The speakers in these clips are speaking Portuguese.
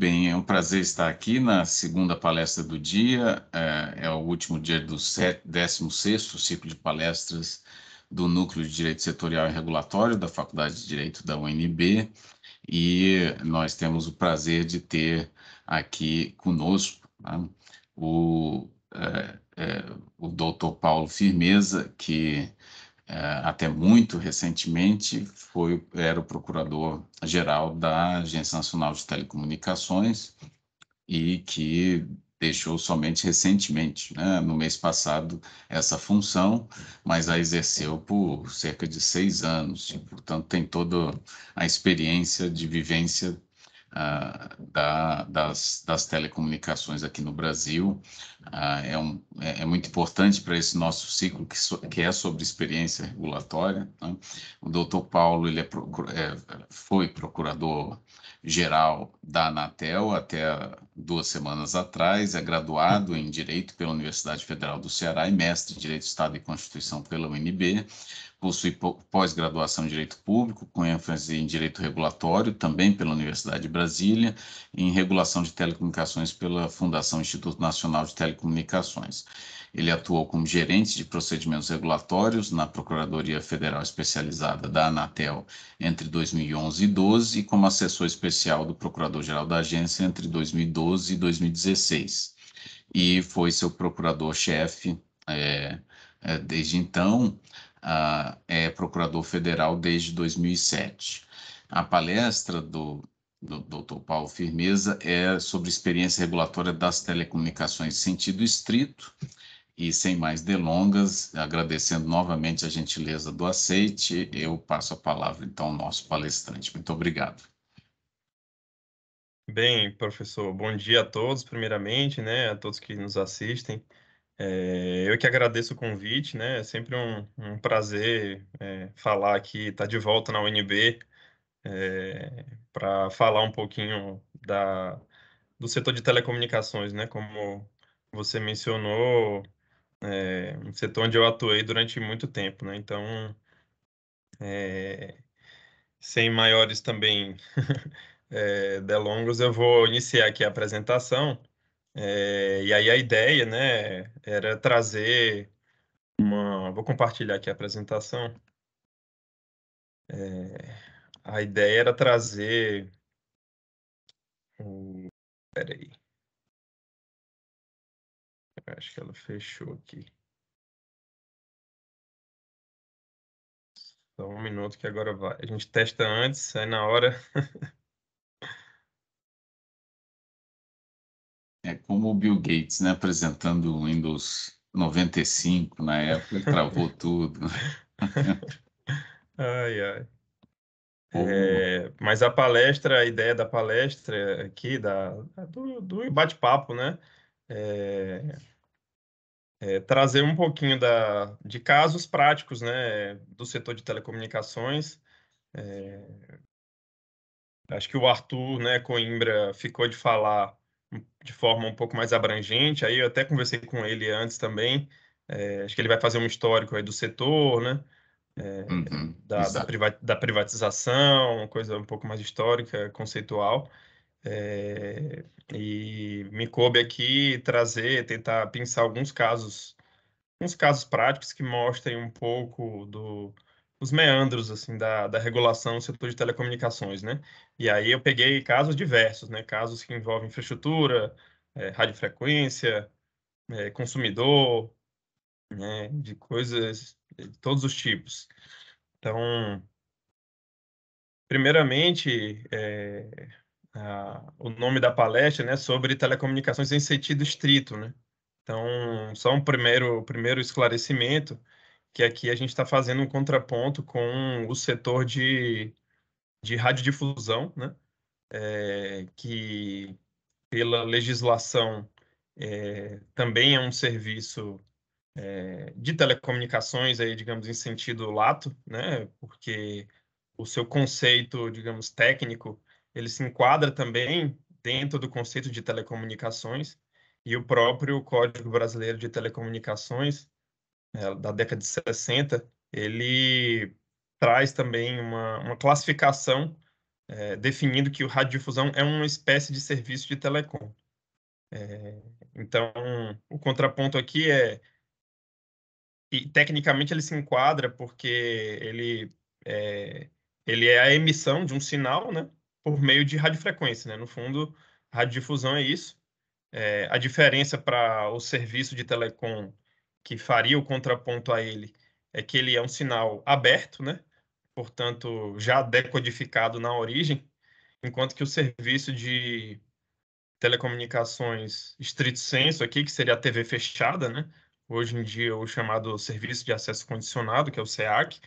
bem, é um prazer estar aqui na segunda palestra do dia, é, é o último dia do 16 ciclo de palestras do Núcleo de Direito Setorial e Regulatório da Faculdade de Direito da UNB, e nós temos o prazer de ter aqui conosco né, o, é, é, o doutor Paulo Firmeza, que é, até muito recentemente, foi, era o procurador-geral da Agência Nacional de Telecomunicações e que deixou somente recentemente, né, no mês passado, essa função, mas a exerceu por cerca de seis anos, e, portanto, tem toda a experiência de vivência uh, da, das, das, telecomunicações aqui no Brasil. Uh, é, um, é, é, muito importante para esse nosso ciclo, que, so, que, é sobre experiência regulatória. Né? O doutor Paulo ele é, é foi procurador-geral da Anatel até duas semanas atrás, é graduado em Direito pela Universidade Federal do Ceará e mestre em Direito, Estado e Constituição pela UNB possui pós-graduação em Direito Público, com ênfase em Direito Regulatório, também pela Universidade de Brasília, em Regulação de Telecomunicações pela Fundação Instituto Nacional de Telecomunicações. Ele atuou como gerente de procedimentos regulatórios na Procuradoria Federal Especializada da Anatel entre 2011 e 2012, e como assessor especial do Procurador-Geral da Agência entre 2012 e 2016. E foi seu procurador-chefe é, é, desde então, é procurador federal desde 2007. A palestra do, do Dr. Paulo Firmeza é sobre experiência regulatória das telecomunicações em sentido estrito. E sem mais delongas, agradecendo novamente a gentileza do aceite, eu passo a palavra então ao nosso palestrante. Muito obrigado. Bem, professor, bom dia a todos, primeiramente, né, a todos que nos assistem. É, eu que agradeço o convite, né? É sempre um, um prazer é, falar aqui, estar tá de volta na UNB é, para falar um pouquinho da, do setor de telecomunicações, né? Como você mencionou, é, um setor onde eu atuei durante muito tempo, né? Então, é, sem maiores também é, delongas, eu vou iniciar aqui a apresentação. É, e aí a ideia, né, era trazer uma. Vou compartilhar aqui a apresentação. É, a ideia era trazer. Espera aí. acho que ela fechou aqui. Só um minuto que agora vai. A gente testa antes, aí na hora É como o Bill Gates, né, apresentando o Windows 95 na época, travou tudo. ai, ai. É, mas a palestra, a ideia da palestra aqui, da, do, do bate-papo, né? É, é, trazer um pouquinho da, de casos práticos né, do setor de telecomunicações. É, acho que o Arthur né, Coimbra ficou de falar de forma um pouco mais abrangente. Aí eu até conversei com ele antes também. É, acho que ele vai fazer um histórico aí do setor, né? É, uhum, da, da, priva da, privatização, uma coisa um pouco mais histórica, conceitual. É, e me coube aqui trazer, tentar pensar alguns casos, uns casos práticos que mostrem um pouco do, os meandros assim da, da regulação no setor de telecomunicações, né? E aí eu peguei casos diversos, né? Casos que envolvem infraestrutura, é, radiofrequência, é, consumidor, né? De coisas eh, de todos os tipos. Então, primeiramente, é, a, o nome da palestra, né? Sobre telecomunicações em sentido estrito, né? Então, só um primeiro primeiro esclarecimento que aqui a gente está fazendo um contraponto com o setor de, de radiodifusão, né? É, que pela legislação é, também é um serviço é, de telecomunicações, aí, digamos, em sentido lato, né? porque o seu conceito, digamos, técnico, ele se enquadra também dentro do conceito de telecomunicações, e o próprio Código Brasileiro de Telecomunicações é, da década de 60, ele traz também uma, uma classificação é, definindo que o radiodifusão é uma espécie de serviço de telecom. É, então, o contraponto aqui é e tecnicamente ele se enquadra porque ele é, ele é a emissão de um sinal, né, por meio de radiofrequência, né? No fundo, radiodifusão é isso. É, a diferença para o serviço de telecom que faria o contraponto a ele é que ele é um sinal aberto, né? portanto, já decodificado na origem, enquanto que o serviço de telecomunicações estrito senso aqui, que seria a TV fechada, né? hoje em dia o chamado Serviço de Acesso Condicionado, que é o SEAC,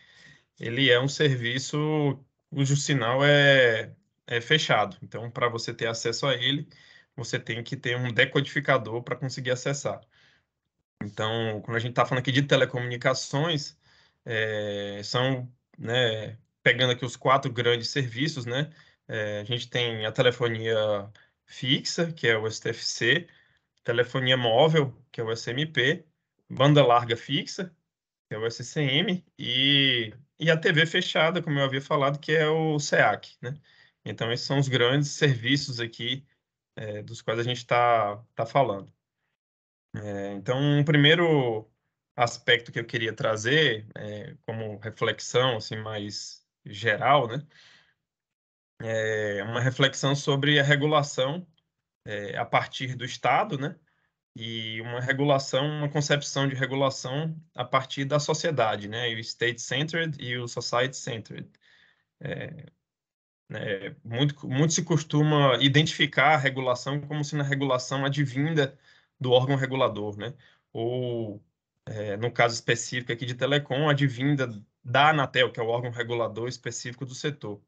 ele é um serviço cujo sinal é, é fechado. Então, para você ter acesso a ele, você tem que ter um decodificador para conseguir acessar. Então, quando a gente está falando aqui de telecomunicações, é, são, né, pegando aqui os quatro grandes serviços, né, é, a gente tem a telefonia fixa, que é o STFC, telefonia móvel, que é o SMP, banda larga fixa, que é o SCM, e, e a TV fechada, como eu havia falado, que é o SEAC, né? Então, esses são os grandes serviços aqui é, dos quais a gente está tá falando. É, então, um primeiro aspecto que eu queria trazer é, como reflexão assim mais geral, né? É uma reflexão sobre a regulação é, a partir do Estado, né? E uma regulação, uma concepção de regulação a partir da sociedade, né? O state-centered e o society-centered. É, né, muito, muito se costuma identificar a regulação como sendo a regulação advinda do órgão regulador, né? Ou, é, no caso específico aqui de telecom, advinda da Anatel, que é o órgão regulador específico do setor.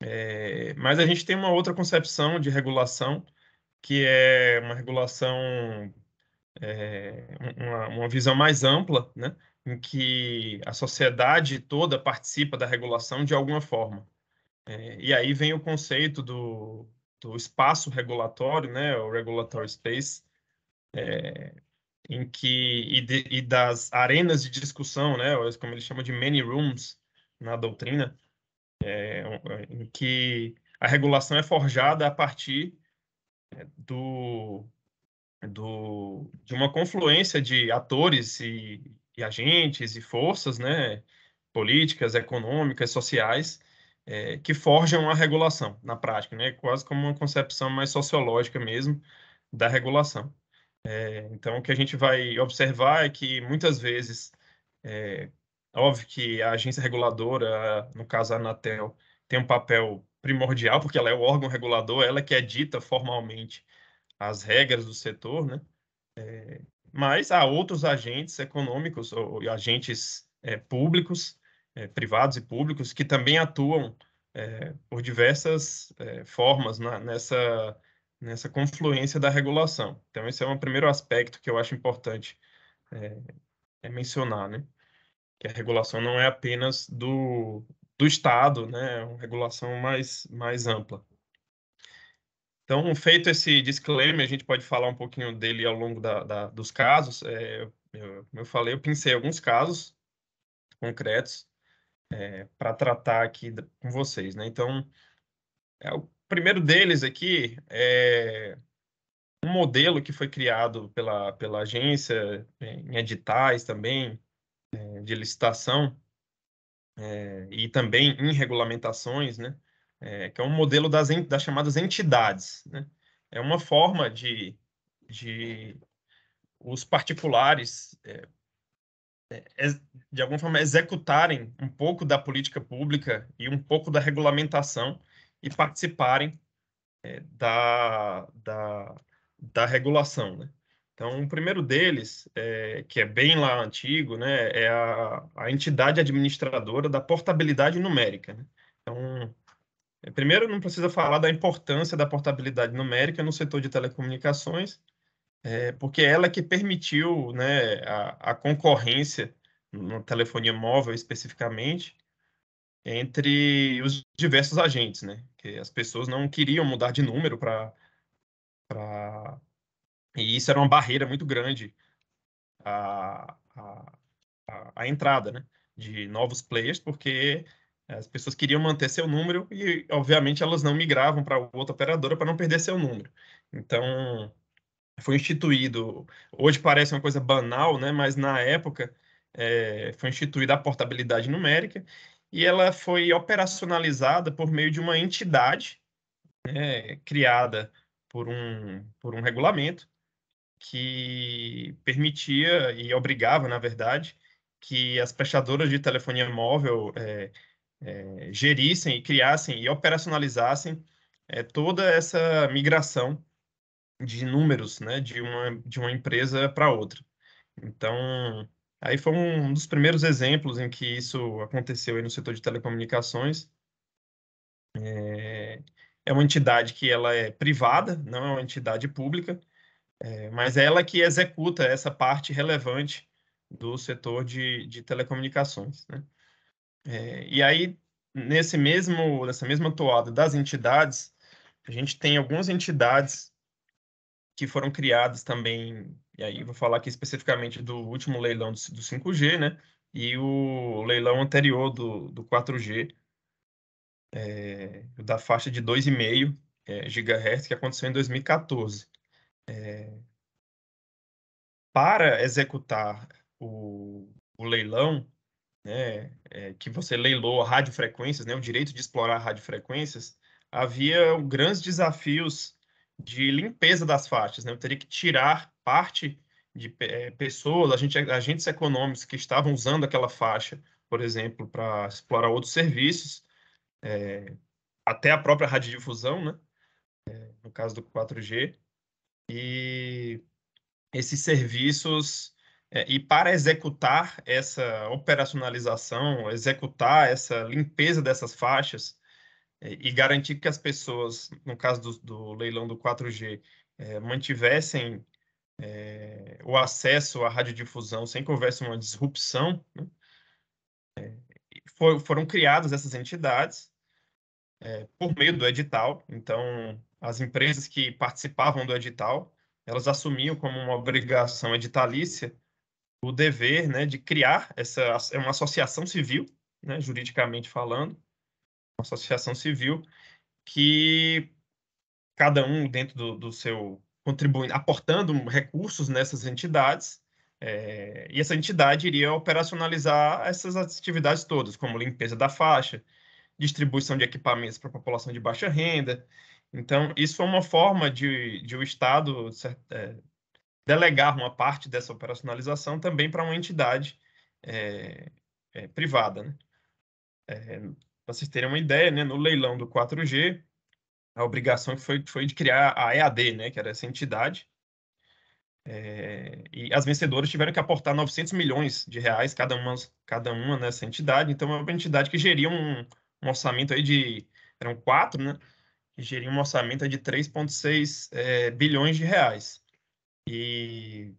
É, mas a gente tem uma outra concepção de regulação, que é uma regulação, é, uma, uma, visão mais ampla, né, em que a sociedade toda participa da regulação de alguma forma. É, e aí vem o conceito do, do espaço regulatório, né, o regulatory space, é, em que e, de, e, das arenas de discussão, né, como ele chama de many rooms na doutrina, é, em que a regulação é forjada a partir é, do, do de uma confluência de atores e, e agentes e forças, né, políticas, econômicas, sociais, é, que forjam a regulação na prática, né? quase como uma concepção mais sociológica mesmo da regulação. É, então, o que a gente vai observar é que muitas vezes, é, óbvio que a agência reguladora, no caso a Anatel, tem um papel primordial, porque ela é o órgão regulador, ela que edita formalmente as regras do setor, né? É, mas há outros agentes econômicos ou, ou agentes é, públicos, é, privados e públicos, que também atuam é, por diversas formas na, nessa nessa confluência da regulação. Então, esse é um primeiro aspecto que eu acho importante é, é mencionar, né? Que a regulação não é apenas do, do Estado, né? É uma regulação mais, mais ampla. Então, feito esse disclaimer, a gente pode falar um pouquinho dele ao longo da, da dos casos. É, eu, eu falei, eu pensei alguns casos concretos é, para tratar aqui com vocês, né? Então, é, o primeiro deles aqui é um modelo que foi criado pela, pela agência, é, em editais também, é, de licitação, é, e também em regulamentações, né? É, que é um modelo das, das chamadas entidades. Né? É uma forma de, de os particulares é, de alguma forma, executarem um pouco da política pública e um pouco da regulamentação e participarem é, da, da, da regulação, né? Então, o primeiro deles, é, que é bem lá antigo, né, é a, a entidade administradora da portabilidade numérica. Né? Então, é, primeiro, não precisa falar da importância da portabilidade numérica no setor de telecomunicações, é, porque é ela é que permitiu né, a, a concorrência na telefonia móvel especificamente, entre os diversos agentes, né? Que as pessoas não queriam mudar de número para para e isso era uma barreira muito grande a, a, a entrada, né? De novos players, porque as pessoas queriam manter seu número e, obviamente, elas não migravam para outra operadora para não perder seu número. Então, foi instituído. Hoje parece uma coisa banal, né? Mas na época é, foi instituída a portabilidade numérica e ela foi operacionalizada por meio de uma entidade né, criada por um, por um regulamento que permitia e obrigava, na verdade, que as prestadoras de telefonia móvel é, é, gerissem e criassem e operacionalizassem é, toda essa migração de números né, de, uma, de uma empresa para outra. Então, Aí foi um dos primeiros exemplos em que isso aconteceu aí no setor de telecomunicações. É, é uma entidade que ela é privada, não é uma entidade pública, é, mas ela que executa essa parte relevante do setor de, de telecomunicações. Né? É, e aí, nesse mesmo, nessa mesma toada das entidades, a gente tem algumas entidades que foram criadas também e aí vou falar aqui especificamente do último leilão do, do 5G, né? E o leilão anterior do, do 4G, é, da faixa de 2,5 é, GHz, que aconteceu em 2014. É, para executar o, o leilão, né, é, que você leilou radiofrequências, né, o direito de explorar radiofrequências, havia grandes desafios de limpeza das faixas. Né, eu teria que tirar parte de é, pessoas, agentes, agentes econômicos que estavam usando aquela faixa, por exemplo, para explorar outros serviços, é, até a própria radiodifusão, né? É, no caso do 4G, e esses serviços e para executar essa operacionalização, executar essa limpeza dessas faixas e garantir que as pessoas, no caso do, do leilão do 4G, mantivessem é, o acesso à radiodifusão sem que houvesse uma disrupção, né? é, for, foram criadas essas entidades é, por meio do edital. Então, as empresas que participavam do edital, elas assumiam como uma obrigação editalícia o dever né, de criar essa é uma associação civil, né, juridicamente falando, uma associação civil que cada um dentro do, do seu contribuindo, aportando recursos nessas entidades, é, e essa entidade iria operacionalizar essas atividades todas, como limpeza da faixa, distribuição de equipamentos para a população de baixa renda. Então, isso é uma forma de, de o Estado é, delegar uma parte dessa operacionalização também para uma entidade é, privada. Né? para vocês terem uma ideia, né, no leilão do 4G, a obrigação foi, foi de criar a EAD, né, que era essa entidade. É, e as vencedoras tiveram que aportar 900 milhões de reais cada uma, cada uma nessa entidade. Então, é uma entidade que geria um, um orçamento aí de... Eram quatro, né? Que geria um orçamento de 3,6 é, eh, bilhões de reais. E,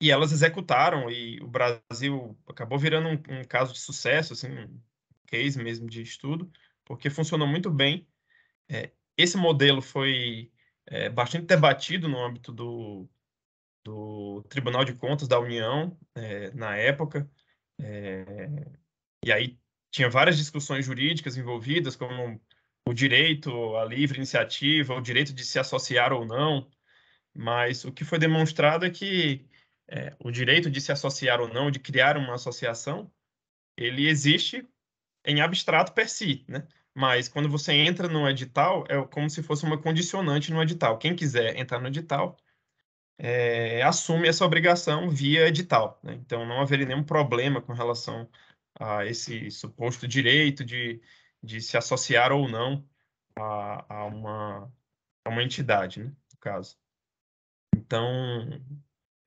e elas executaram, e o Brasil acabou virando um, um caso de sucesso, assim, um case mesmo de estudo, porque funcionou muito bem é, esse modelo foi é, bastante debatido no âmbito do, do Tribunal de Contas da União, é, na época, é, e aí tinha várias discussões jurídicas envolvidas, como o direito à livre iniciativa, o direito de se associar ou não, mas o que foi demonstrado é que é, o direito de se associar ou não, de criar uma associação, ele existe em abstrato per si, né? Mas quando você entra no edital, é como se fosse uma condicionante no edital. Quem quiser entrar no edital, é, assume essa obrigação via edital. Né? Então, não haveria nenhum problema com relação a esse suposto direito de, de se associar ou não a, a, uma, a uma entidade, né? no caso. Então,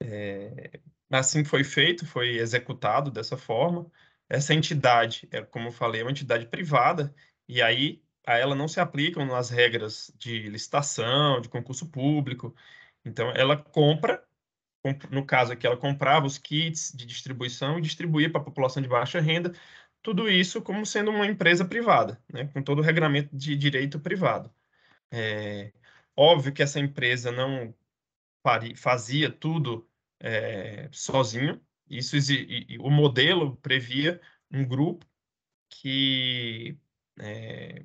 é, assim foi feito, foi executado dessa forma. Essa entidade, é, como eu falei, é uma entidade privada e aí a ela não se aplicam as regras de licitação, de concurso público. Então ela compra, no caso aqui ela comprava os kits de distribuição e distribuía para a população de baixa renda, tudo isso como sendo uma empresa privada, né, com todo o regramento de direito privado. É, óbvio que essa empresa não fazia tudo é, sozinho. Isso e, e, o modelo previa um grupo que é,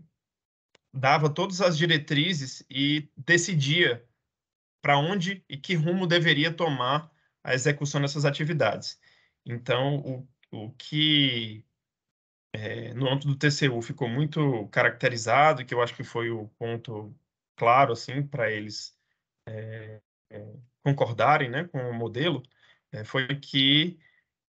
dava todas as diretrizes e decidia para onde e que rumo deveria tomar a execução dessas atividades. Então, o, o que é, no âmbito do TCU ficou muito caracterizado, que eu acho que foi o ponto claro assim para eles é, é, concordarem né, com o modelo, é, foi que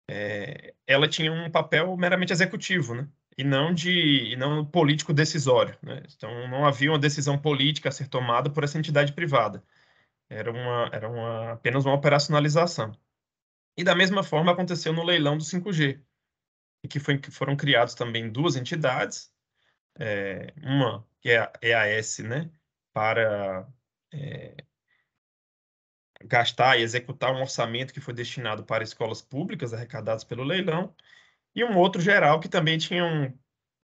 é, ela tinha um papel meramente executivo, né? e não de e não político decisório. Né? Então, não havia uma decisão política a ser tomada por essa entidade privada. Era, uma, era uma, apenas uma operacionalização. E da mesma forma aconteceu no leilão do 5G, que, foi, que foram criadas também duas entidades, é, uma que é a EAS, né, para é, gastar e executar um orçamento que foi destinado para escolas públicas arrecadadas pelo leilão, e um outro geral que também tinha um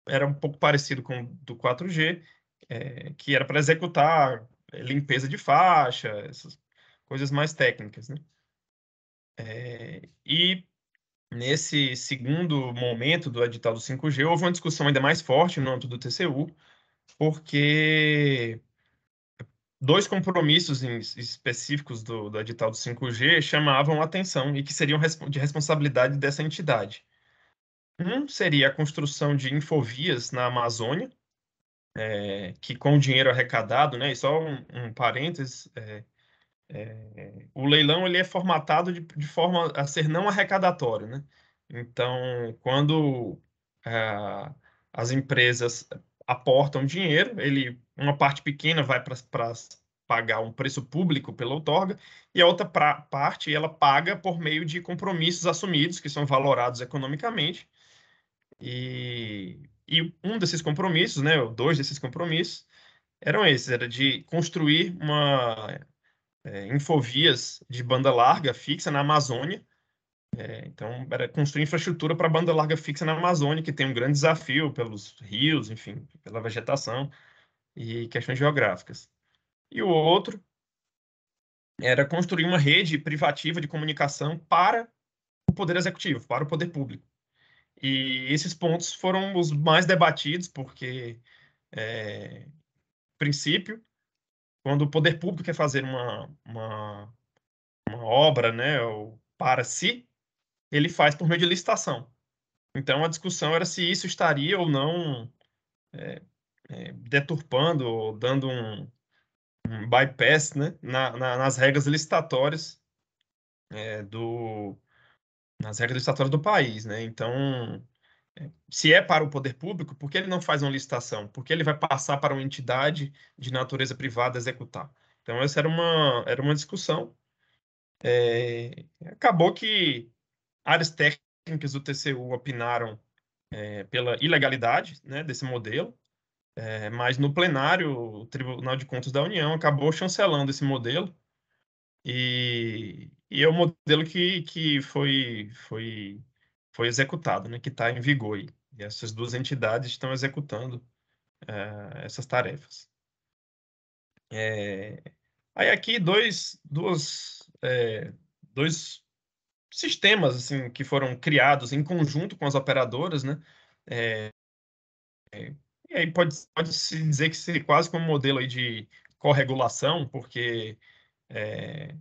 era um pouco parecido com do 4G, é, que era para executar é, limpeza de faixa, essas coisas mais técnicas, né? É, e nesse segundo momento do edital do 5G, houve uma discussão ainda mais forte no âmbito do TCU, porque dois compromissos específicos do, do edital do 5G chamavam a atenção e que seriam de responsabilidade dessa entidade. Um uhum, seria a construção de infovias na Amazônia, é, que com o dinheiro arrecadado, né, e só um, um parênteses, é, é, o leilão ele é formatado de, de, forma a ser não arrecadatório. Né? Então, quando é, as empresas aportam dinheiro, ele uma parte pequena vai para pagar um preço público pela outorga e a outra pra, parte ela paga por meio de compromissos assumidos que são valorados economicamente e, e um desses compromissos, né, ou dois desses compromissos, eram esses, era de construir uma é, infovias de banda larga fixa na Amazônia. É, então, era construir infraestrutura para banda larga fixa na Amazônia, que tem um grande desafio pelos rios, enfim, pela vegetação e questões geográficas. E o outro era construir uma rede privativa de comunicação para o poder executivo, para o poder público. E esses pontos foram os mais debatidos, porque, é, princípio, quando o poder público quer fazer uma, uma, uma obra né, ou para si, ele faz por meio de licitação. Então, a discussão era se isso estaria ou não é, é, deturpando ou dando um, um bypass né, na, na, nas regras licitatórias é, do, nas regras estatutárias do país, né? Então, se é para o poder público, por que ele não faz uma licitação? Por que ele vai passar para uma entidade de natureza privada executar? Então, essa era uma, era uma discussão. É, acabou que áreas técnicas do TCU opinaram é, pela ilegalidade né, desse modelo, é, mas no plenário, o Tribunal de Contas da União acabou chancelando esse modelo e, e é o um modelo que, que foi, foi, foi executado, né, que está em vigor. E essas duas entidades estão executando eh, essas tarefas. É, aí aqui dois, duas, é, dois sistemas assim que foram criados em conjunto com as operadoras, né? É, e aí pode, pode se dizer que se quase como um modelo aí de corregulação, porque é,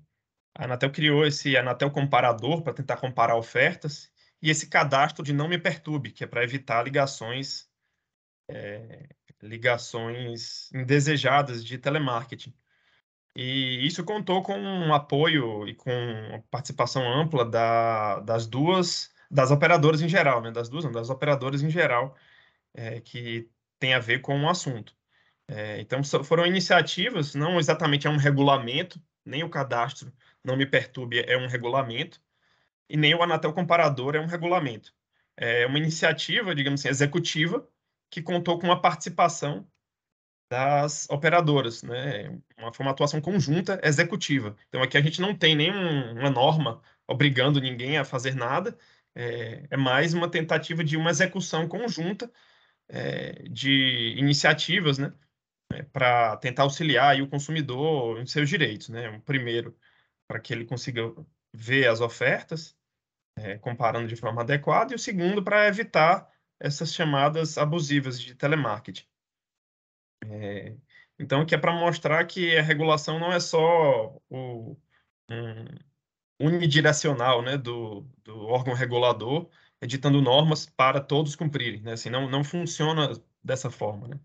a Anatel criou esse Anatel Comparador para tentar comparar ofertas e esse cadastro de Não Me Perturbe, que é para evitar ligações é, ligações indesejadas de telemarketing. E isso contou com um apoio e com a participação ampla da, das duas, das operadoras em geral, né? das duas, não, das operadoras em geral, é, que tem a ver com o assunto. É, então, foram iniciativas, não exatamente é um regulamento, nem o cadastro não me perturbe é um regulamento, e nem o Anatel Comparador é um regulamento. É uma iniciativa, digamos assim, executiva, que contou com a participação das operadoras, né? Uma, foi uma atuação conjunta executiva. Então aqui a gente não tem nenhuma norma obrigando ninguém a fazer nada, é, é mais uma tentativa de uma execução conjunta é, de iniciativas, né? né, para tentar auxiliar o consumidor em seus direitos. Né? O primeiro, para que ele consiga ver as ofertas, é, comparando de forma adequada, e o segundo, para evitar essas chamadas abusivas de telemarketing. É, então, que é para mostrar que a regulação não é só o, um, unidirecional né, do, do, órgão regulador, editando normas para todos cumprirem. Né? Assim, não, não funciona dessa forma. Né?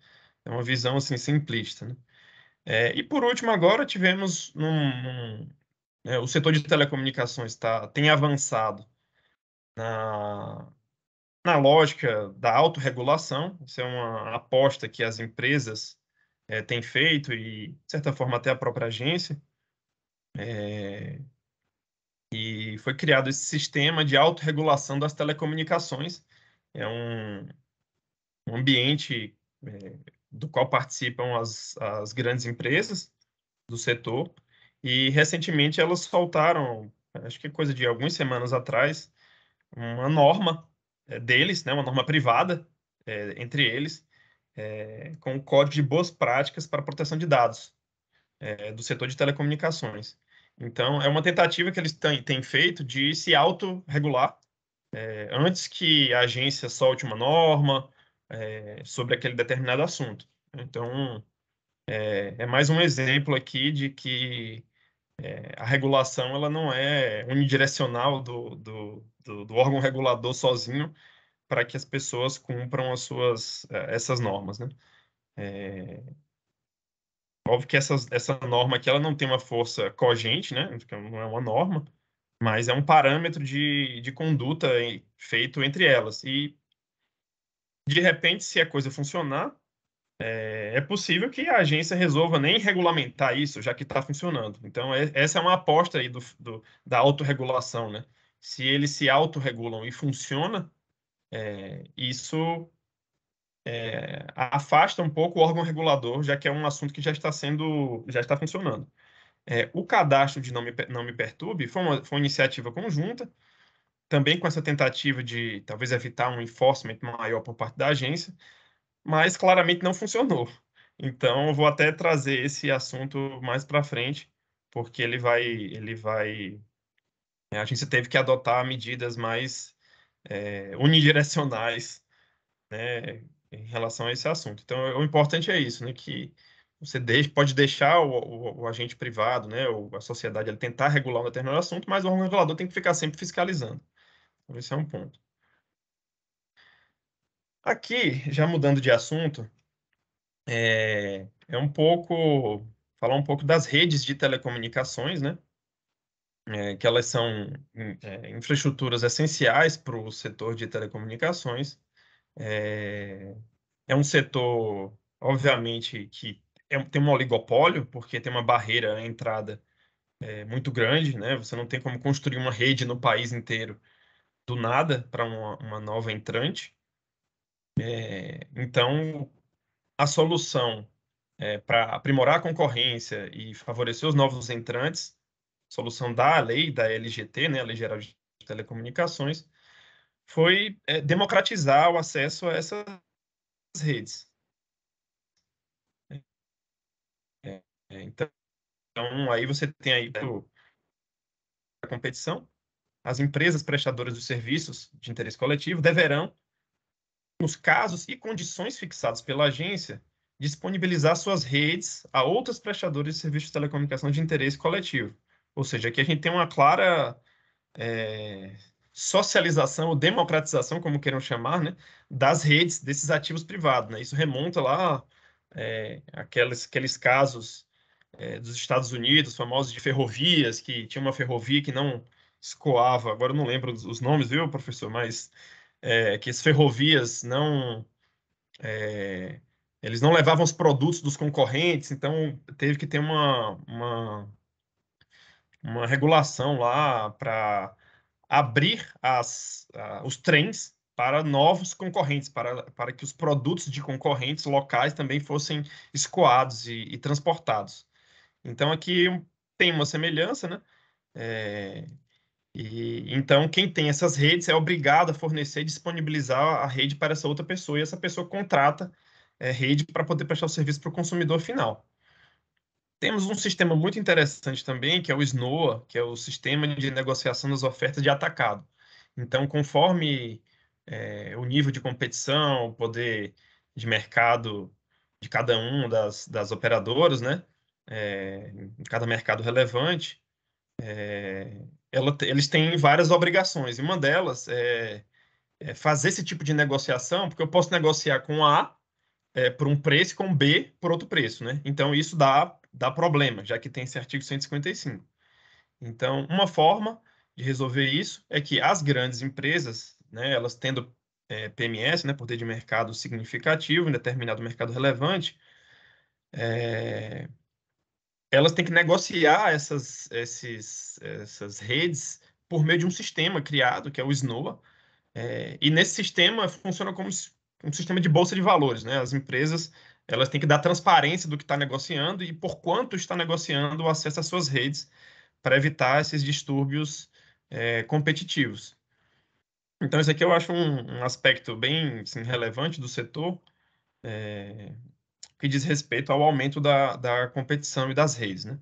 É uma visão assim simplista. Né? É, e por último, agora tivemos num, num, é, o setor de telecomunicações tá, tem avançado na, na lógica da autorregulação. Isso é uma aposta que as empresas é, têm feito e, de certa forma, até a própria agência. É, e foi criado esse sistema de autorregulação das telecomunicações. É um, um ambiente é, do qual participam as, as grandes empresas do setor, e recentemente elas soltaram, acho que coisa de algumas semanas atrás, uma norma é, deles, né, uma norma privada é, entre eles, é, com o Código de Boas Práticas para Proteção de Dados é, do setor de telecomunicações. Então, é uma tentativa que eles têm feito de se autorregular é, antes que a agência solte uma norma é, sobre aquele determinado assunto. Então, é, é, mais um exemplo aqui de que é, a regulação ela não é unidirecional do, do, do, do órgão regulador sozinho para que as pessoas cumpram as suas essas normas, né? É, óbvio que essas, essa norma aqui ela não tem uma força cogente, né? Não é uma norma, mas é um parâmetro de, de conduta feito entre elas. E de repente, se a coisa funcionar, é, é, possível que a agência resolva nem regulamentar isso, já que está funcionando. Então, é, essa é uma aposta aí do, do, da autorregulação, né? Se eles se autorregulam e funciona, é, isso é, afasta um pouco o órgão regulador, já que é um assunto que já está sendo, já está funcionando. É, o cadastro de Não Me, Não Me Perturbe foi uma, foi uma iniciativa conjunta, também com essa tentativa de talvez evitar um enforcement maior por parte da agência, mas claramente não funcionou. Então, eu vou até trazer esse assunto mais para frente, porque ele vai, ele vai. A agência teve que adotar medidas mais é, unidirecionais, né, em relação a esse assunto. Então, o importante é isso, né, que você pode deixar o, o, o, agente privado, né, ou a sociedade, ele tentar regular um determinado assunto, mas o regulador tem que ficar sempre fiscalizando. Esse é um ponto. Aqui, já mudando de assunto, é, é um pouco falar um pouco das redes de telecomunicações, né? É, que elas são hum, é, infraestruturas essenciais para o setor de telecomunicações. É, é um setor, obviamente, que é, tem um oligopólio, porque tem uma barreira à entrada é, muito grande, né? Você não tem como construir uma rede no país inteiro do nada para uma, uma, nova entrante. É, então, a solução é, para aprimorar a concorrência e favorecer os novos entrantes, solução da lei da LGT, né, a Lei Geral de Telecomunicações, foi é, democratizar o acesso a essas redes. É, é, então, aí você tem aí a competição as empresas prestadoras de serviços de interesse coletivo deverão, nos casos e condições fixados pela agência, disponibilizar suas redes a outros prestadores de serviços de telecomunicação de interesse coletivo. Ou seja, aqui a gente tem uma clara é, socialização ou democratização, como queiram chamar, né, das redes desses ativos privados. Né? Isso remonta lá é, aqueles, aqueles casos é, dos Estados Unidos, famosos de ferrovias, que tinha uma ferrovia que não escoava, agora eu não lembro os nomes, viu, professor, mas é, que as ferrovias não. É, eles não levavam os produtos dos concorrentes, então teve que ter uma, uma, uma regulação lá para abrir as, os trens para novos concorrentes, para, para que os produtos de concorrentes locais também fossem escoados e, e transportados. Então aqui tem uma semelhança, né? É, e, então, quem tem essas redes é obrigado a fornecer e disponibilizar a rede para essa outra pessoa, e essa pessoa contrata é, rede para poder prestar o serviço para o consumidor final. Temos um sistema muito interessante também, que é o SNOA, que é o Sistema de Negociação das Ofertas de Atacado. Então, conforme é, o nível de competição, o poder de mercado de cada um das, das operadoras, né? É, em cada mercado relevante, é, ela, eles têm várias obrigações, e uma delas é, é, fazer esse tipo de negociação, porque eu posso negociar com A é, por um preço e com B por outro preço, né? Então, isso dá, dá problema, já que tem esse artigo 155. Então, uma forma de resolver isso é que as grandes empresas, né, elas tendo é, PMS, né, poder de mercado significativo em determinado mercado relevante, é, elas têm que negociar essas, esses, essas redes por meio de um sistema criado, que é o SNOA. É, e nesse sistema funciona como um sistema de bolsa de valores, né? As empresas elas têm que dar transparência do que está negociando e por quanto está negociando o acesso às suas redes para evitar esses distúrbios é, competitivos. Então, isso aqui eu acho um, um aspecto bem assim, relevante do setor. É, que diz respeito ao aumento da, da competição e das redes, né?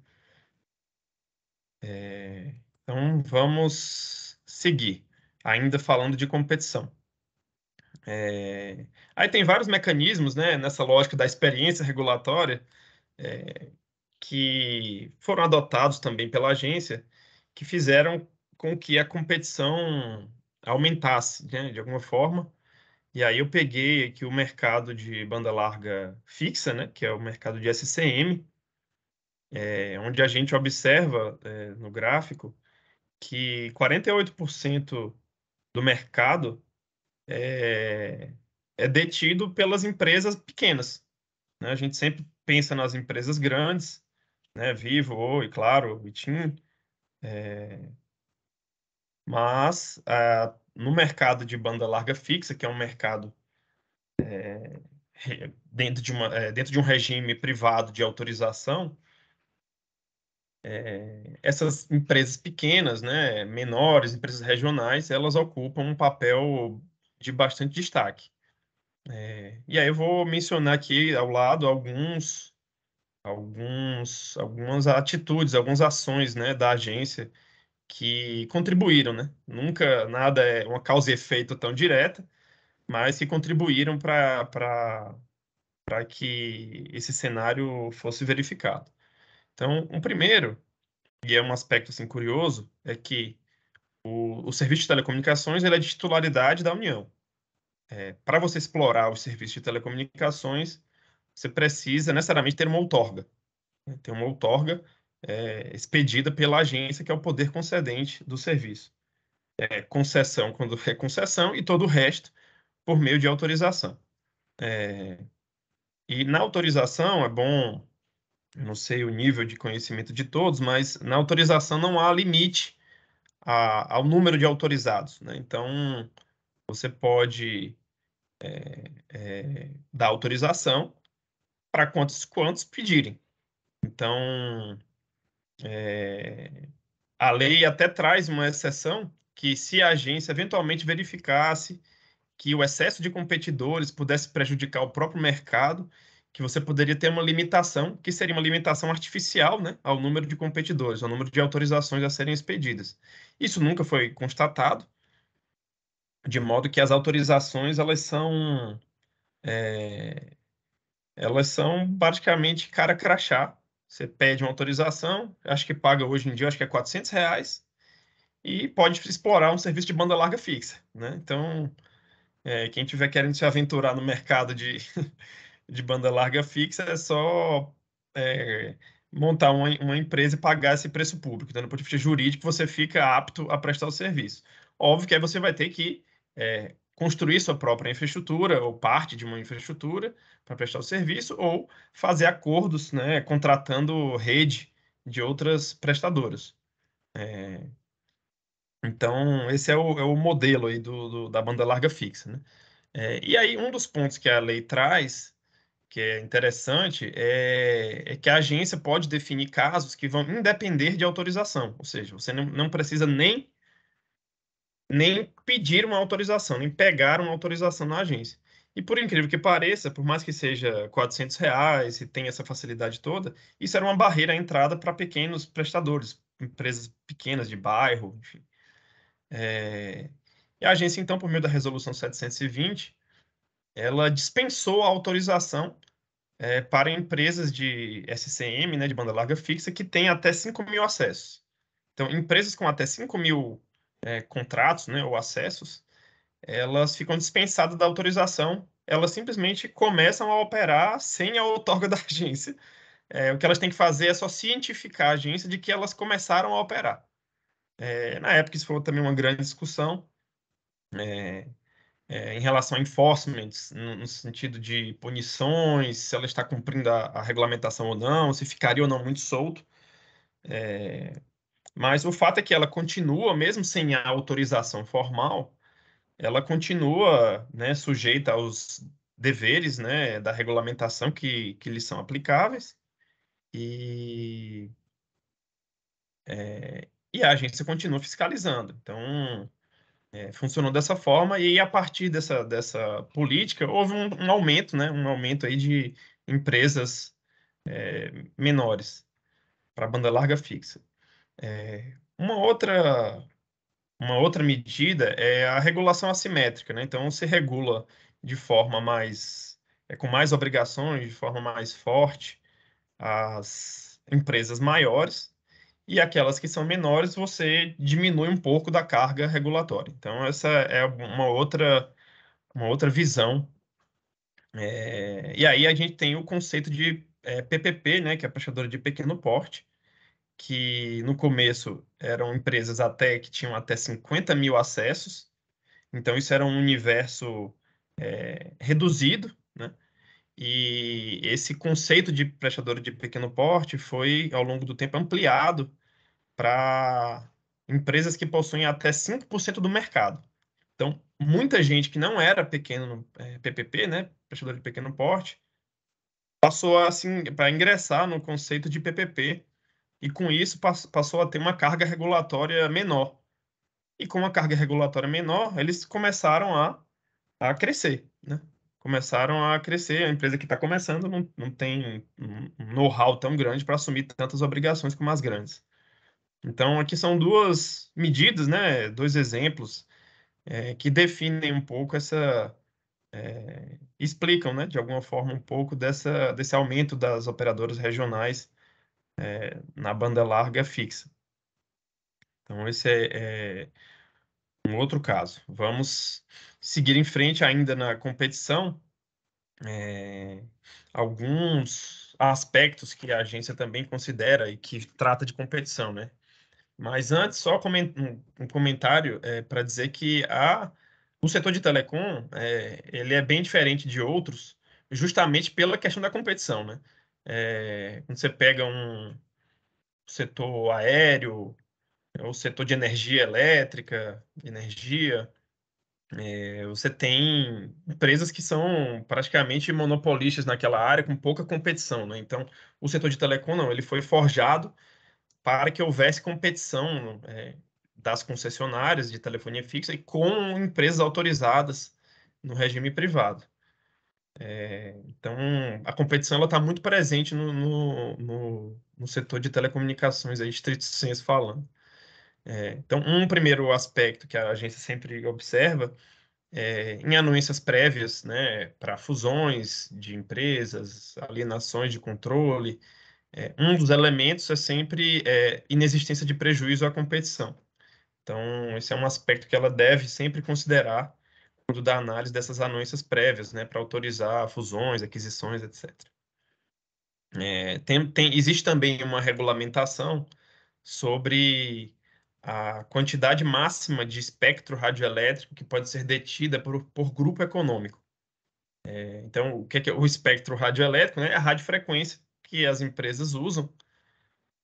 É, então, vamos seguir, ainda falando de competição. É, aí tem vários mecanismos, né, nessa lógica da experiência regulatória, é, que foram adotados também pela agência, que fizeram com que a competição aumentasse, né, de alguma forma, e aí eu peguei aqui o mercado de banda larga fixa, né, que é o mercado de SCM, é, eh, onde a gente observa é, no gráfico que 48% do mercado é, é, detido pelas empresas pequenas. Né? A gente sempre pensa nas empresas grandes, né? Vivo, Oi, Claro, Vitim, mas a no mercado de banda larga fixa, que é um mercado é, dentro, de uma, é, dentro de um regime privado de autorização, é, essas empresas pequenas, né, menores, empresas regionais, elas ocupam um papel de bastante destaque. É, e aí eu vou mencionar aqui ao lado alguns, alguns, algumas atitudes, algumas ações né, da agência que contribuíram, né? Nunca nada é uma causa e efeito tão direta, mas que contribuíram para que esse cenário fosse verificado. Então, um primeiro, e é um aspecto assim, curioso, é que o, o serviço de telecomunicações é de titularidade da União. É, para você explorar o serviço de telecomunicações, você precisa necessariamente ter uma outorga. Né? Ter uma outorga é, expedida pela agência, que é o poder concedente do serviço. É, concessão quando é concessão e todo o resto por meio de autorização. É, e na autorização, é bom, eu não sei o nível de conhecimento de todos, mas na autorização não há limite a, ao número de autorizados. Né? Então, você pode é, é, dar autorização para quantos, quantos pedirem. Então, é, a lei até traz uma exceção que se a agência eventualmente verificasse que o excesso de competidores pudesse prejudicar o próprio mercado, que você poderia ter uma limitação, que seria uma limitação artificial né, ao número de competidores, ao número de autorizações a serem expedidas. Isso nunca foi constatado, de modo que as autorizações elas são é, elas são praticamente cara crachá você pede uma autorização, acho que paga hoje em dia, acho que é 400 reais, e pode explorar um serviço de banda larga fixa. Né? Então, é, quem tiver querendo se aventurar no mercado de, de banda larga fixa, é só é, montar uma, uma, empresa e pagar esse preço público. Então, do ponto de vista jurídico, você fica apto a prestar o serviço. Óbvio que aí você vai ter que é, construir sua própria infraestrutura ou parte de uma infraestrutura para prestar o serviço ou fazer acordos, né, contratando rede de outras prestadoras. É... Então, esse é o, é o modelo aí do, do, da banda larga fixa. Né? É, e aí, um dos pontos que a lei traz, que é interessante, é, é, que a agência pode definir casos que vão independer de autorização, ou seja, você não, não precisa nem nem pedir uma autorização, nem pegar uma autorização na agência. E por incrível que pareça, por mais que seja 400 reais e tenha essa facilidade toda, isso era uma barreira à entrada para pequenos prestadores, empresas pequenas de bairro, enfim. É... E a agência, então, por meio da resolução 720, ela dispensou a autorização é, para empresas de SCM, né, de banda larga fixa, que tem até 5 mil acessos. Então, empresas com até 5 mil é, contratos né, ou acessos, elas ficam dispensadas da autorização, elas simplesmente começam a operar sem a outorga da agência. É, o que elas têm que fazer é só cientificar a agência de que elas começaram a operar. É, na época, isso foi também uma grande discussão é, é, em relação a enforcement, no, no, sentido de punições, se ela está cumprindo a, a regulamentação ou não, se ficaria ou não muito solto. É, mas o fato é que ela continua, mesmo sem a autorização formal, ela continua né, sujeita aos deveres né, da regulamentação que, que lhes são aplicáveis. E, é, e a agência continua fiscalizando. Então, é, funcionou dessa forma e a partir dessa, dessa política houve um, um aumento, né, um aumento aí de empresas é, menores para a banda larga fixa. É, uma outra uma outra medida é a regulação assimétrica, né? Então se regula de forma mais é, com mais obrigações, de forma mais forte as empresas maiores e aquelas que são menores você diminui um pouco da carga regulatória. Então essa é uma outra uma outra visão. É, e aí a gente tem o conceito de é, PPP, né? Que é a prestadora de pequeno porte que no começo eram empresas até que tinham até 50 mil acessos, então isso era um universo é, reduzido, né? E esse conceito de prestador de pequeno porte foi, ao longo do tempo, ampliado para empresas que possuem até 5% do mercado. Então, muita gente que não era pequeno é, eh, PPP, né, prestador de pequeno porte, passou assim, para ingressar no conceito de PPP e com isso passou a ter uma carga regulatória menor. E com uma carga regulatória menor, eles começaram a, a crescer, né? Começaram a crescer. A empresa que está começando não, não tem um know-how tão grande para assumir tantas obrigações como as grandes. Então, aqui são duas medidas, né? Dois exemplos é, que definem um pouco essa, é, explicam, né, de alguma forma, um pouco dessa, desse aumento das operadoras regionais é, na banda larga fixa. Então, esse é, é, um outro caso. Vamos seguir em frente ainda na competição. É, alguns aspectos que a agência também considera e que trata de competição, né? Mas antes, só um comentário é, para dizer que a, o setor de telecom é, ele é bem diferente de outros, justamente pela questão da competição, né? É, quando você pega um setor aéreo, é, o setor de energia elétrica, energia, é, você tem empresas que são praticamente monopolistas naquela área, com pouca competição. Né? Então, o setor de telecom, não, ele foi forjado para que houvesse competição é, das concessionárias de telefonia fixa e com empresas autorizadas no regime privado. É, então, a competição está muito presente no, no, no, no, setor de telecomunicações, aí, estrito senso falando. É, então, um primeiro aspecto que a agência sempre observa é, em anuências prévias né, para fusões de empresas, alienações de controle, é, um dos elementos é sempre é, inexistência de prejuízo à competição. Então, esse é um aspecto que ela deve sempre considerar da análise dessas anúncias prévias, né, para autorizar fusões, aquisições, etc. É, tem, tem, existe também uma regulamentação sobre a quantidade máxima de espectro radioelétrico que pode ser detida por, por grupo econômico. É, então, o que é, que é, o espectro radioelétrico? Né? É a radiofrequência que as empresas usam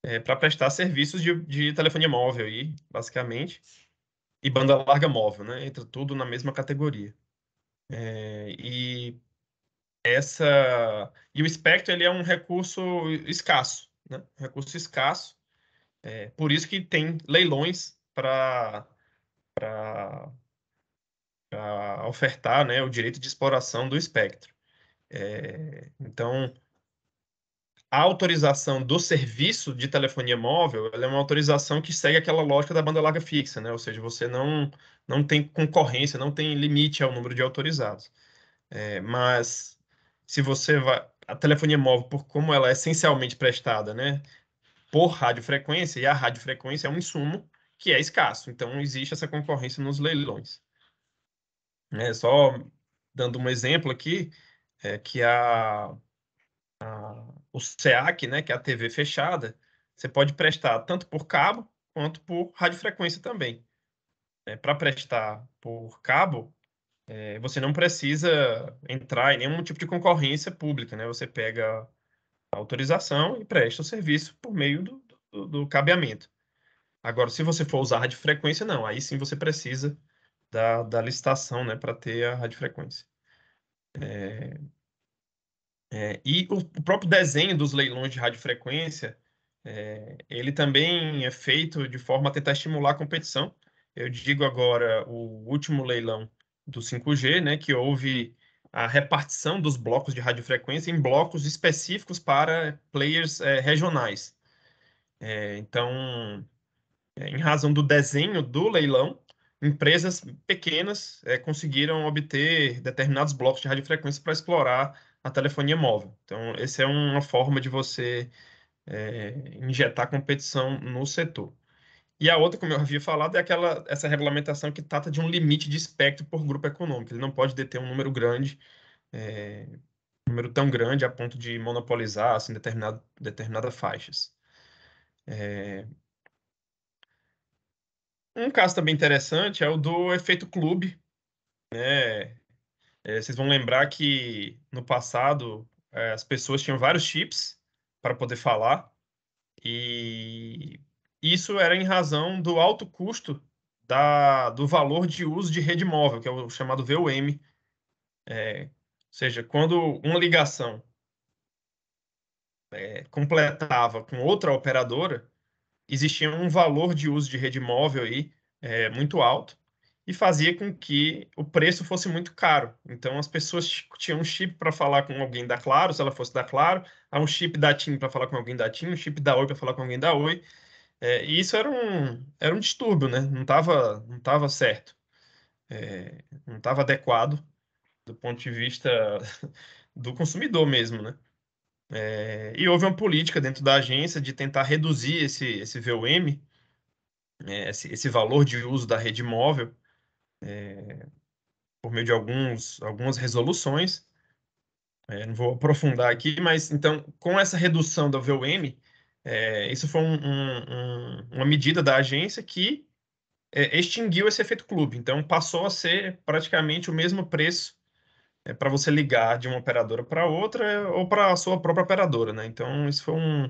é, para prestar serviços de, de telefonia móvel, aí, basicamente e banda larga móvel, né? Entra tudo na mesma categoria. É, e essa e o espectro ele é um recurso escasso, né? Recurso escasso. É, por isso que tem leilões para ofertar, né, o direito de exploração do espectro. É, então a autorização do serviço de telefonia móvel é uma autorização que segue aquela lógica da banda larga fixa, né? Ou seja, você não, não tem concorrência, não tem limite ao número de autorizados. É, mas se você vai. A telefonia móvel, por como ela é essencialmente prestada, né? Por radiofrequência, e a radiofrequência é um insumo que é escasso. Então, existe essa concorrência nos leilões. É, só dando um exemplo aqui, é que a, a o SEAC, né, que é a TV fechada, você pode prestar tanto por cabo quanto por radiofrequência também. É, Para prestar por cabo, é, você não precisa entrar em nenhum tipo de concorrência pública, né? Você pega a autorização e presta o serviço por meio do, do, do cabeamento. Agora, se você for usar a radiofrequência, não. Aí sim você precisa da, da licitação, né? Para ter a radiofrequência. É, é, e o, o, próprio desenho dos leilões de radiofrequência, é, ele também é feito de forma a tentar estimular a competição. Eu digo agora o último leilão do 5G, né, que houve a repartição dos blocos de radiofrequência em blocos específicos para players é, regionais. É, então, é, em razão do desenho do leilão, empresas pequenas é, conseguiram obter determinados blocos de radiofrequência para explorar a telefonia móvel. Então, essa é uma forma de você é, injetar competição no setor. E a outra, como eu havia falado, é aquela essa regulamentação que trata de um limite de espectro por grupo econômico. Ele não pode deter um número grande, é, um número tão grande a ponto de monopolizar assim, determinadas faixas. É... Um caso também interessante é o do efeito clube, né? É, vocês vão lembrar que no passado é, as pessoas tinham vários chips para poder falar e isso era em razão do alto custo da, do valor de uso de rede móvel, que é o chamado VOM. É, ou seja, quando uma ligação é, completava com outra operadora, existia um valor de uso de rede móvel aí, é, muito alto, e fazia com que o preço fosse muito caro. Então as pessoas tinham um chip para falar com alguém da Claro, se ela fosse da Claro, um chip da TIM para falar com alguém da TIM, um chip da Oi para falar com alguém da Oi. É, e isso era um, era um distúrbio, né? Não estava não tava certo, é, não estava adequado do ponto de vista do consumidor mesmo, né? É, e houve uma política dentro da agência de tentar reduzir esse, esse VOM, é, esse, esse valor de uso da rede móvel, é, por meio de alguns, algumas resoluções. É, não vou aprofundar aqui, mas então, com essa redução da VOM, é, isso foi um, um, uma medida da agência que é, extinguiu esse efeito clube. Então, passou a ser praticamente o mesmo preço é, para você ligar de uma operadora para outra ou para a sua própria operadora. Né? Então, isso foi um,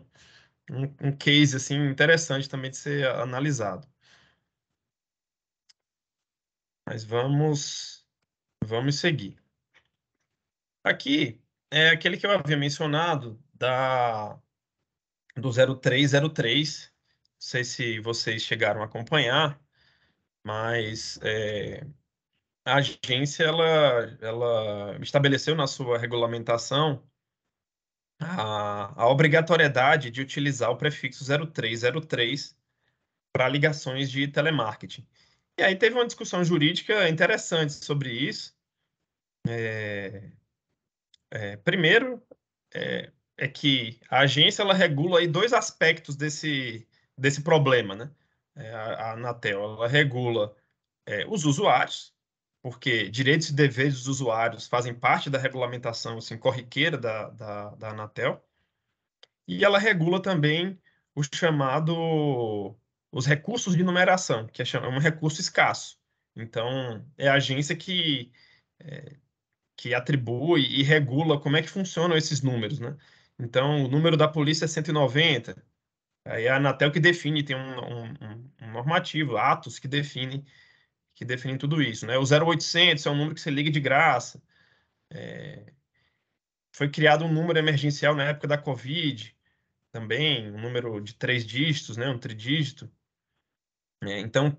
um, um case assim, interessante também de ser analisado. Mas vamos, vamos seguir. Aqui é aquele que eu havia mencionado da do 0303. Não sei se vocês chegaram a acompanhar, mas é, a agência ela, ela estabeleceu na sua regulamentação a, a obrigatoriedade de utilizar o prefixo 0303 para ligações de telemarketing. E aí teve uma discussão jurídica interessante sobre isso. É, é, primeiro, é, é, que a agência ela regula aí dois aspectos desse, desse problema, né? É, a, a Anatel ela regula é, os usuários, porque direitos e deveres dos usuários fazem parte da regulamentação assim, corriqueira da, da, da Anatel, e ela regula também o chamado os recursos de numeração, que é, é um recurso escasso. Então, é a agência que, é, que atribui e regula como é que funcionam esses números, né? Então, o número da polícia é 190, aí é a Anatel que define, tem um, um, um normativo, atos que define, que define tudo isso, né? O 0800 é um número que você liga de graça, é... foi criado um número emergencial na época da Covid, também, um número de três dígitos, né? Um tridígito, né? Então,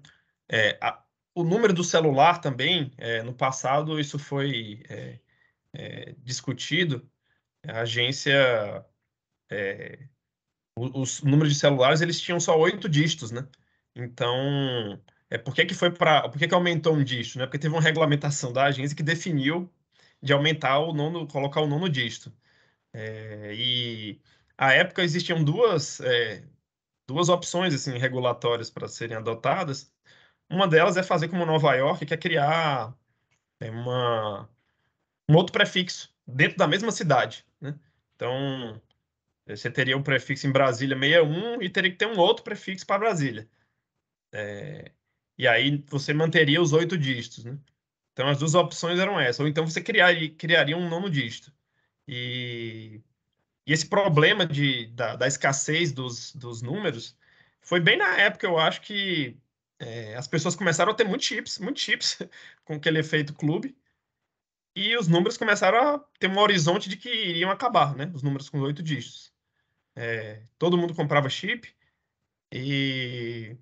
é, a, o número do celular também, é, no passado isso foi é, é discutido, a agência, é, os, os números de celulares, eles tinham só oito dígitos, né? Então, é, por que, que foi para, por que, que aumentou um dígito? Né? Porque teve uma regulamentação da agência que definiu de aumentar o nono, colocar o nono dígito. É, e à época existiam duas é, duas opções assim regulatórias para serem adotadas. Uma delas é fazer como Nova York, que é criar é uma, um outro prefixo dentro da mesma cidade. Né? Então, eh, você teria um prefixo em Brasília 61 e teria que ter um outro prefixo para Brasília. É, e aí você manteria os oito dígitos. Né? Então, as duas opções eram essas. Ou então você criaria, criaria um nono dígito. E e esse problema de, da, da escassez dos, dos números foi bem na época, eu acho que é, as pessoas começaram a ter muitos chips, muitos chips com aquele efeito clube. E os números começaram a ter um horizonte de que iriam acabar, né? Os números com oito dígitos. É, todo mundo comprava chip. E,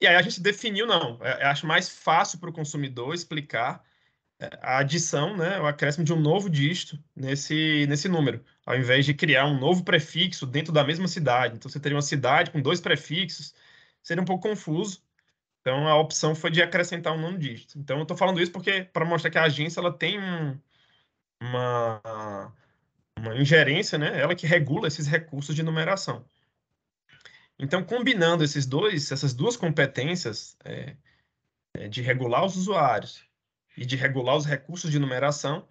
e aí a gente definiu, não. Eu é, é, acho mais fácil para o consumidor explicar é, a adição, né? O acréscimo de um novo dígito nesse, nesse número ao invés de criar um novo prefixo dentro da mesma cidade. Então, você teria uma cidade com dois prefixos, seria um pouco confuso. Então, a opção foi de acrescentar um nono dígito. Então, eu estou falando isso porque para mostrar que a agência ela tem um, uma, uma ingerência, né? ela que regula esses recursos de numeração. Então, combinando esses dois, essas duas competências é, é de regular os usuários e de regular os recursos de numeração,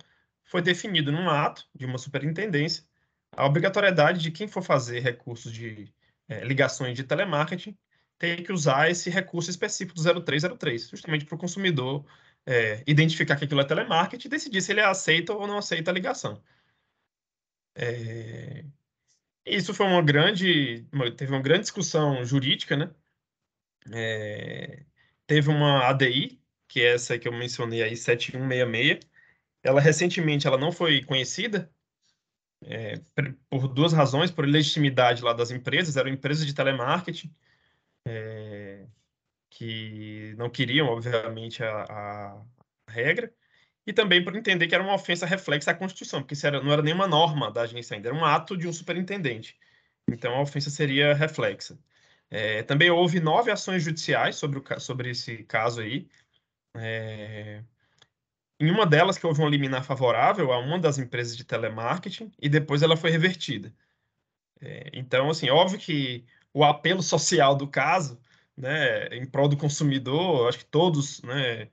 foi definido num ato de uma superintendência a obrigatoriedade de quem for fazer recursos de é, ligações de telemarketing ter que usar esse recurso específico do 0303, justamente para o consumidor é, identificar que aquilo é telemarketing e decidir se ele aceita ou não aceita a ligação. É... Isso foi uma grande, uma, teve uma grande discussão jurídica, né? É... Teve uma ADI, que é essa que eu mencionei aí, 7166, ela recentemente ela não foi conhecida é, por duas razões, por legitimidade lá das empresas, eram empresas de telemarketing é, que não queriam, obviamente, a, a, regra, e também por entender que era uma ofensa reflexa à Constituição, porque isso era, não era nenhuma norma da agência ainda, era um ato de um superintendente. Então, a ofensa seria reflexa. É, também houve nove ações judiciais sobre, o, sobre esse caso aí, é, em uma delas, que houve uma liminar favorável a uma das empresas de telemarketing e depois ela foi revertida. É, então, assim, óbvio que o apelo social do caso, né, em prol do consumidor, acho que todos, né,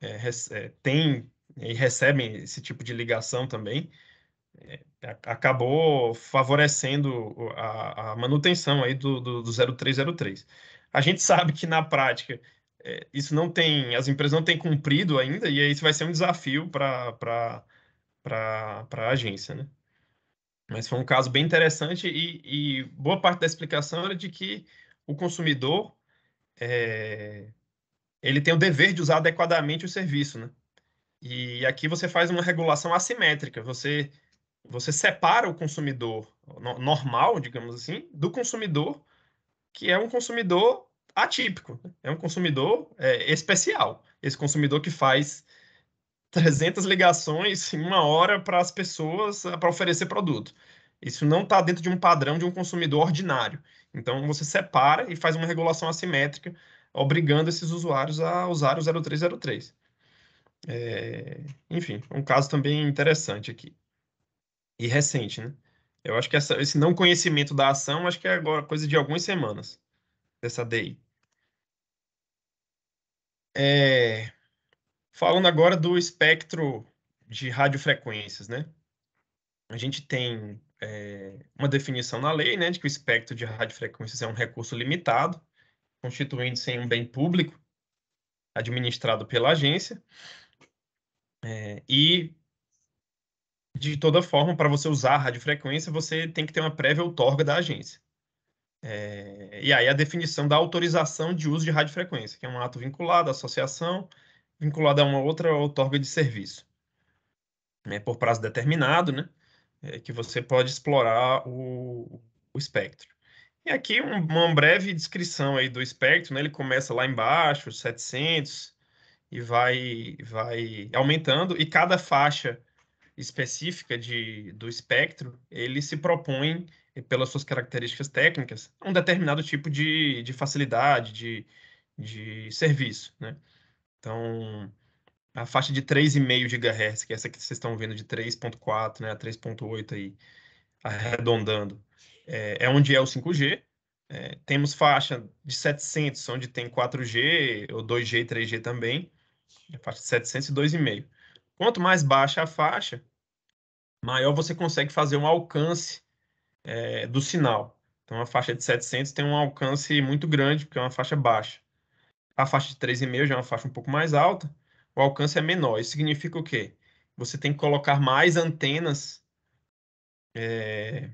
é, é têm e recebem esse tipo de ligação também, é, acabou favorecendo a, a manutenção aí do, do, do 0303. A gente sabe que na prática é, isso não tem, as empresas não têm cumprido ainda, e aí isso vai ser um desafio para a agência, né? Mas foi um caso bem interessante e, e, boa parte da explicação era de que o consumidor é, ele tem o dever de usar adequadamente o serviço, né? E aqui você faz uma regulação assimétrica, você você separa o consumidor normal, digamos assim, do consumidor que é um consumidor atípico, é um consumidor é, especial, esse consumidor que faz 300 ligações em uma hora para as pessoas eh, para oferecer produto. Isso não está dentro de um padrão de um consumidor ordinário. Então, você separa e faz uma regulação assimétrica, obrigando esses usuários a usar o 0303. É, enfim, um caso também interessante aqui. E recente, né? Eu acho que essa, esse não conhecimento da ação, acho que é agora coisa de algumas semanas dessa DI. É, falando agora do espectro de radiofrequências, né? A gente tem é, uma definição na lei, né, de que o espectro de radiofrequências é um recurso limitado, constituindo-se em um bem público, administrado pela agência, é, e de toda forma, para você usar a radiofrequência, você tem que ter uma prévia outorga da agência. É, e aí a definição da autorização de uso de radiofrequência, que é um ato vinculado à associação, vinculado a uma outra outorga de serviço, né, por prazo determinado, né, é, que você pode explorar o, o espectro. E aqui um, uma breve descrição aí do espectro, né, ele começa lá embaixo, 700, e vai, vai aumentando, e cada faixa específica de, do espectro, ele se propõe pelas suas características técnicas, um determinado tipo de, de facilidade, de, de serviço, né? Então, a faixa de 3,5 GHz, que é essa que vocês estão vendo de 3.4 né, a 3.8 aí, arredondando, é, é, onde é o 5G. É, temos faixa de 700, onde tem 4G, ou 2G e 3G também, a é faixa de 700 e 2,5. Quanto mais baixa a faixa, maior você consegue fazer um alcance é, do sinal. Então, a faixa é de 700 tem um alcance muito grande, porque é uma faixa baixa. A faixa de 3,5 já é uma faixa um pouco mais alta, o alcance é menor. Isso significa o quê? Você tem que colocar mais antenas. É...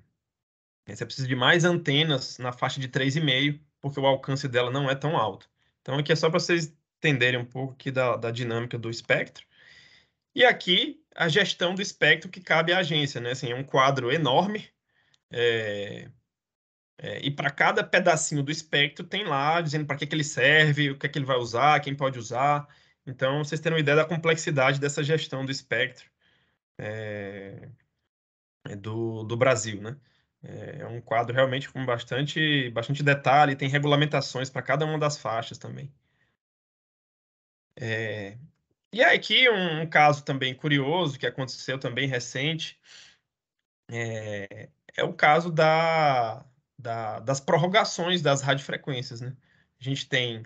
Você precisa de mais antenas na faixa de 3,5, porque o alcance dela não é tão alto. Então, aqui é só para vocês entenderem um pouco aqui da, da dinâmica do espectro. E aqui, a gestão do espectro que cabe à agência. Né? Assim, é um quadro enorme, é, é, e para cada pedacinho do espectro tem lá dizendo para que, que ele serve, o que, que ele vai usar, quem pode usar. Então, vocês terem uma ideia da complexidade dessa gestão do espectro é, é do, do Brasil, né? É, é um quadro realmente com bastante, bastante detalhe, tem regulamentações para cada uma das faixas também. É, e é aqui um, um, caso também curioso que aconteceu também recente. É, é o caso da, da, das prorrogações das radiofrequências. Né? A gente tem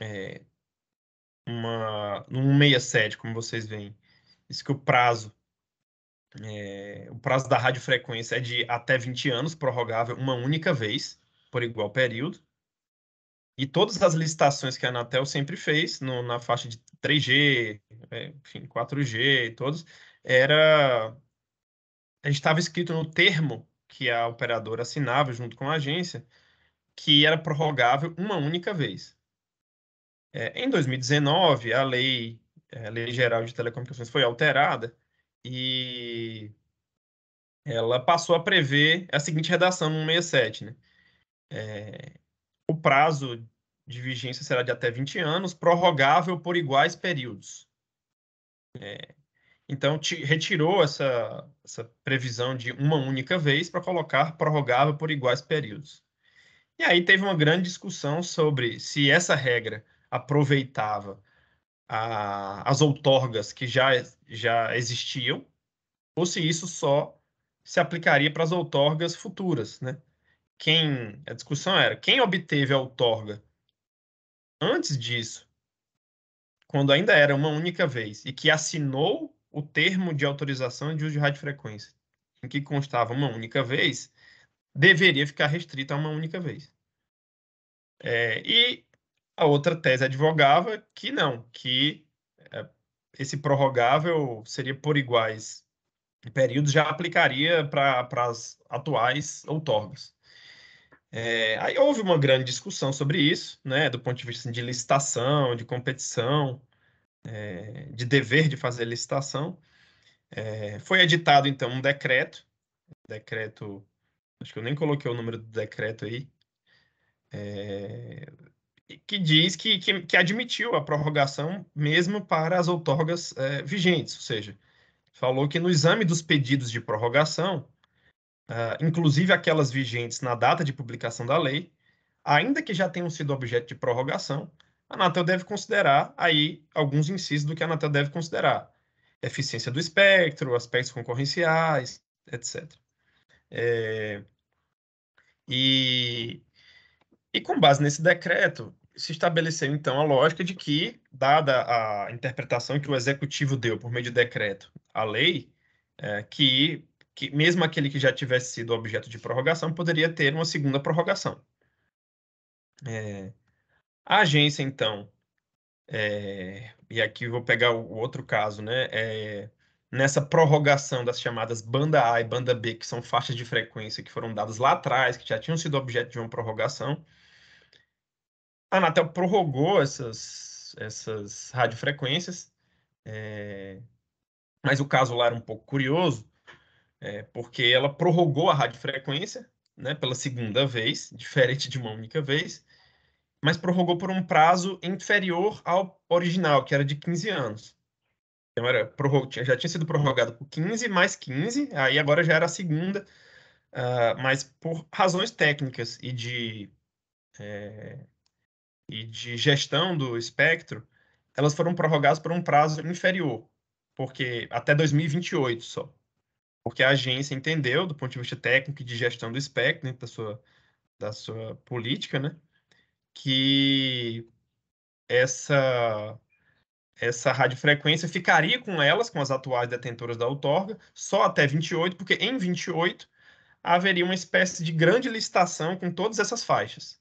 é, uma, um como vocês veem, isso que o prazo é, o prazo da radiofrequência é de até 20 anos, prorrogável uma única vez, por igual período. E todas as licitações que a Anatel sempre fez, no, na faixa de 3G, é, enfim, 4G, todos, era estava escrito no termo que a operadora assinava junto com a agência que era prorrogável uma única vez. É, em 2019, a lei, é, a lei Geral de Telecomunicações foi alterada e ela passou a prever a seguinte redação no 167, né? É, o prazo de vigência será de até 20 anos, prorrogável por iguais períodos. É, então, retirou essa, essa previsão de uma única vez para colocar prorrogável por iguais períodos. E aí teve uma grande discussão sobre se essa regra aproveitava a, as outorgas que já, já existiam ou se isso só se aplicaria para as outorgas futuras, né? Quem a discussão era quem obteve a outorga antes disso, quando ainda era uma única vez e que assinou o termo de autorização de uso de radiofrequência, em que constava uma única vez, deveria ficar restrito a uma única vez. É, e a outra tese advogava que não, que é, esse prorrogável seria por iguais períodos, já aplicaria para as atuais outorgas. É, aí houve uma grande discussão sobre isso, né, do ponto de vista de licitação, de competição, é, de dever de fazer licitação. É, foi editado, então, um decreto, decreto, acho que eu nem coloquei o número do decreto aí, é, que diz que, que, que, admitiu a prorrogação mesmo para as outorgas é, vigentes, ou seja, falou que no exame dos pedidos de prorrogação, uh, inclusive aquelas vigentes na data de publicação da lei, ainda que já tenham sido objeto de prorrogação, a Anatel deve considerar aí alguns incisos do que a Anatel deve considerar. Eficiência do espectro, aspectos concorrenciais, etc. É, e, e com base nesse decreto, se estabeleceu então a lógica de que, dada a interpretação que o executivo deu por meio de decreto à lei, é, que, que mesmo aquele que já tivesse sido objeto de prorrogação poderia ter uma segunda prorrogação. É, a agência, então, é, e aqui vou pegar o outro caso, né? É, nessa prorrogação das chamadas banda A e banda B, que são faixas de frequência que foram dadas lá atrás, que já tinham sido objeto de uma prorrogação, a Anatel prorrogou essas, essas radiofrequências, é, mas o caso lá era um pouco curioso, porque ela prorrogou a radiofrequência né, pela segunda vez, diferente de uma única vez, mas prorrogou por um prazo inferior ao original, que era de 15 anos. Então era, já tinha sido prorrogado por 15 mais 15, aí agora já era a segunda, uh, mas por razões técnicas e de, é, e de gestão do espectro, elas foram prorrogadas por um prazo inferior, porque até 2028 só. Porque a agência entendeu, do ponto de vista técnico e de gestão do espectro, né, da, sua, da sua política, né, que essa essa radiofrequência ficaria com elas, com as atuais detentoras da outorga, só até 28, porque em 28 haveria uma espécie de grande licitação com todas essas faixas.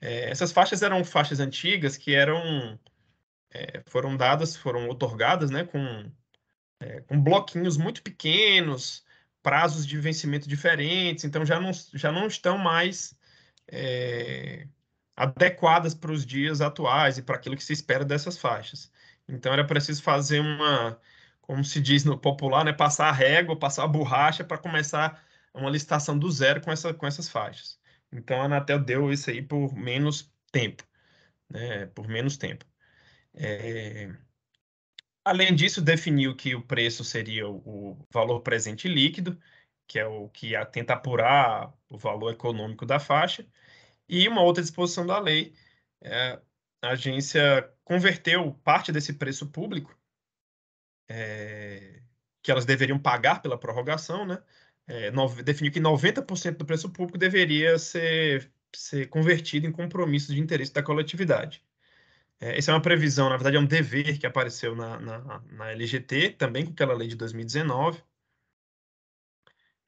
É, essas faixas eram faixas antigas que eram é, foram dadas, foram otorgadas, né, com, é, com bloquinhos muito pequenos, prazos de vencimento diferentes, então já não, já não estão mais é, adequadas para os dias atuais e para aquilo que se espera dessas faixas. Então era preciso fazer uma, como se diz no popular, né, passar a régua, passar a borracha para começar uma licitação do zero com, essa, com essas faixas. Então a Anatel deu isso aí por menos tempo, né, por menos tempo. É... Além disso, definiu que o preço seria o valor presente líquido, que é o que tenta apurar o valor econômico da faixa, e uma outra disposição da lei, é, a agência converteu parte desse preço público é, que elas deveriam pagar pela prorrogação, né? É, no, definiu que 90% do preço público deveria ser, ser convertido em compromissos de interesse da coletividade. É, essa é uma previsão, na verdade, é um dever que apareceu na, na, na LGT, também com aquela lei de 2019,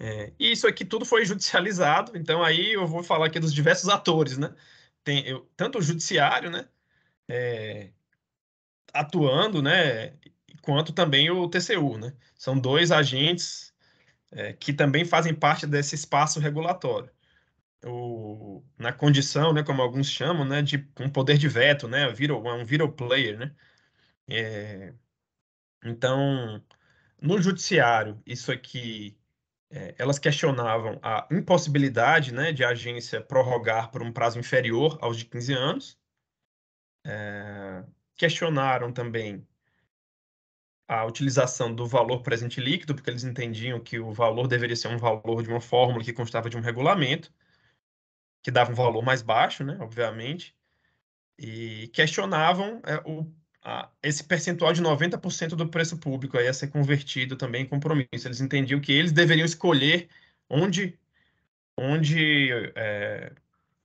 é, e isso aqui tudo foi judicializado, então aí eu vou falar aqui dos diversos atores, né? Tem eu, tanto o judiciário, né? É, atuando, né? Quanto também o TCU, né? São dois agentes é, que também fazem parte desse espaço regulatório. O, na condição, né, como alguns chamam, né, de um poder de veto, né, viral um viral player, né? É, então, no judiciário, isso aqui é, elas questionavam a impossibilidade né, de a agência prorrogar por um prazo inferior aos de 15 anos, é, questionaram também a utilização do valor presente líquido, porque eles entendiam que o valor deveria ser um valor de uma fórmula que constava de um regulamento, que dava um valor mais baixo, né, obviamente, e questionavam é, o esse percentual de 90% do preço público ia ser convertido também em compromisso. Eles entendiam que eles deveriam escolher onde, onde, é,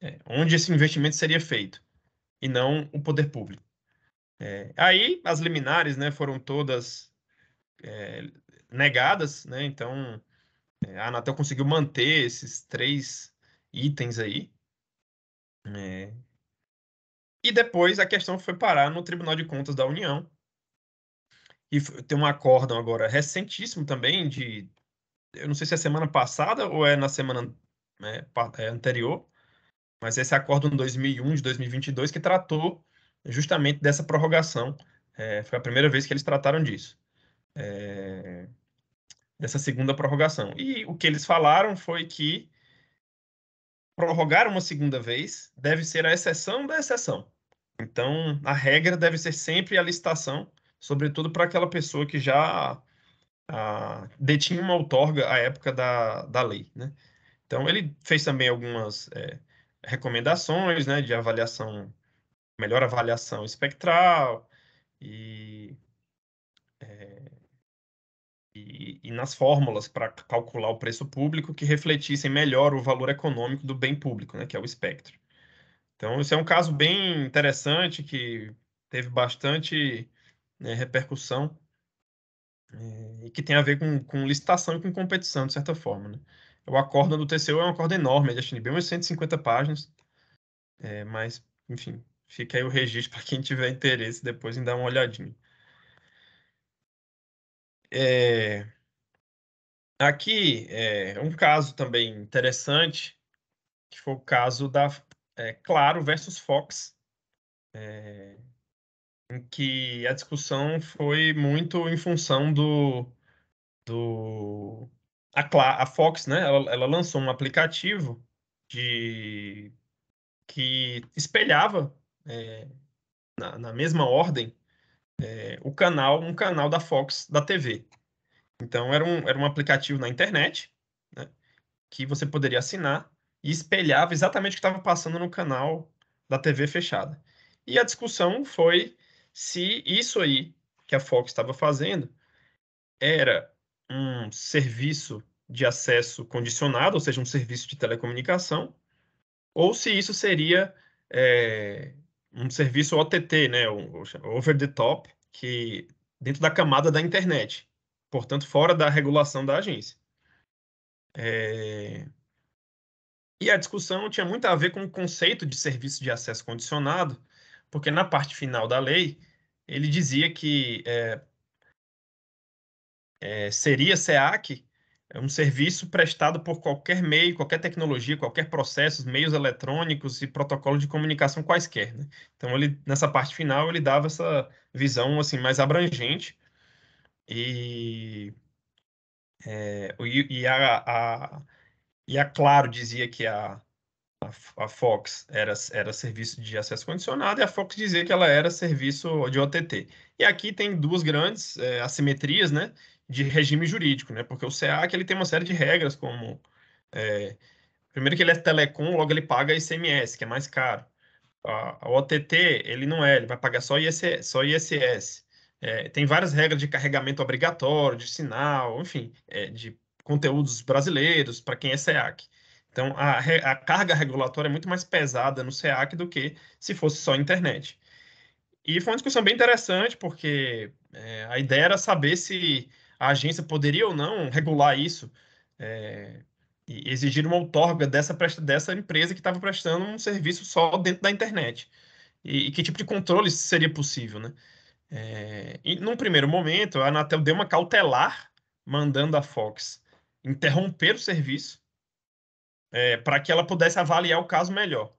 é, onde esse investimento seria feito, e não o poder público. É, aí as liminares né, foram todas é, negadas, né, então é, a Anatel conseguiu manter esses três itens aí. É, e depois a questão foi parar no Tribunal de Contas da União. E tem um acórdão agora recentíssimo também, de. Eu não sei se é semana passada ou é na semana né, é anterior, mas esse acórdão 2001 de 2022 que tratou justamente dessa prorrogação. É, foi a primeira vez que eles trataram disso, é, dessa segunda prorrogação. E o que eles falaram foi que prorrogar uma segunda vez deve ser a exceção da exceção. Então, a regra deve ser sempre a licitação, sobretudo para aquela pessoa que já a, ah, detinha uma outorga à época da, da lei. Né? Então, ele fez também algumas é, recomendações né, de avaliação, melhor avaliação espectral e é, e, e nas fórmulas para calcular o preço público que refletissem melhor o valor econômico do bem público, né, que é o espectro. Então, esse é um caso bem interessante que teve bastante né, repercussão eh, e que tem a ver com, com licitação e com competição, de certa forma. Né? O acordo do TCU é um acordo enorme, ele é bem umas 150 páginas, é, mas, enfim, fica aí o registro para quem tiver interesse depois em dar uma olhadinha. É, aqui eh, é um caso também interessante, que foi o caso da é, Claro versus Fox, é, em que a discussão foi muito em função do. do a, a Fox, né, ela, ela lançou um aplicativo de que espelhava é, na, na, mesma ordem é, o canal, um canal da Fox da TV. Então era um, era um aplicativo na internet né, que você poderia assinar e espelhava exatamente o que estava passando no canal da TV fechada. E a discussão foi se isso aí que a Fox estava fazendo era um serviço de acesso condicionado, ou seja, um serviço de telecomunicação, ou se isso seria é, um serviço OTT, né, um, over the top, que dentro da camada da internet, portanto fora da regulação da agência. É... E a discussão tinha muito a ver com o conceito de serviço de acesso condicionado, porque na parte final da lei ele dizia que é, é, seria SEAC é um serviço prestado por qualquer meio, qualquer tecnologia, qualquer processo, meios eletrônicos e protocolos de comunicação quaisquer. Né? Então, ele, nessa parte final, ele dava essa visão assim mais abrangente e, é, e, e, a, a, e a Claro dizia que a, a, a, Fox era, era serviço de acesso condicionado e a Fox dizia que ela era serviço de OTT. E aqui tem duas grandes é, assimetrias, né? de regime jurídico, né? Porque o SEAC ele tem uma série de regras, como é, primeiro que ele é telecom, logo ele paga ICMS, que é mais caro. A, a OTT ele não é, ele vai pagar só ISS. Só ISS. É, tem várias regras de carregamento obrigatório, de sinal, enfim, é, de conteúdos brasileiros para quem é SEAC. Então a, a carga regulatória é muito mais pesada no SEAC do que se fosse só internet. E foi uma discussão bem interessante, porque é, a ideia era saber se a agência poderia ou não regular isso é, e exigir uma outorga dessa, dessa empresa que estava prestando um serviço só dentro da internet. E, e que tipo de controle seria possível, né? É, e num primeiro momento, a Anatel deu uma cautelar mandando a Fox interromper o serviço é, para que ela pudesse avaliar o caso melhor.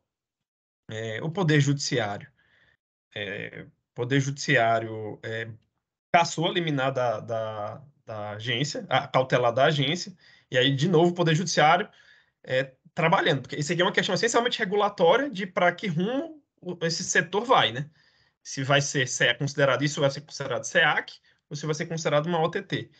É, o Poder Judiciário. É, poder Judiciário é, caçou a liminar da, da, da agência, a cautelar da agência, e aí, de novo, o Poder Judiciário é, trabalhando, porque isso aqui é uma questão essencialmente regulatória de para que rumo esse setor vai, né? Se vai ser se é considerado isso, vai ser considerado SEAC, ou se vai ser considerado uma OTT.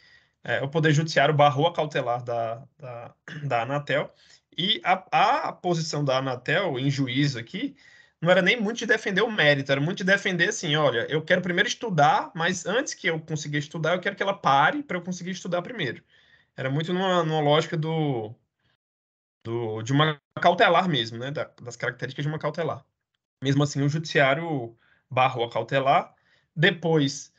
É, o Poder Judiciário barrou a cautelar da, da, da Anatel, e a, a posição da Anatel em juízo aqui não era nem muito de defender o mérito, era muito de defender assim, olha, eu quero primeiro estudar, mas antes que eu conseguir estudar, eu quero que ela pare para eu conseguir estudar primeiro. Era muito numa, numa lógica do, do de uma cautelar mesmo, né, da, das características de uma cautelar. Mesmo assim, o judiciário barrou a cautelar. Depois,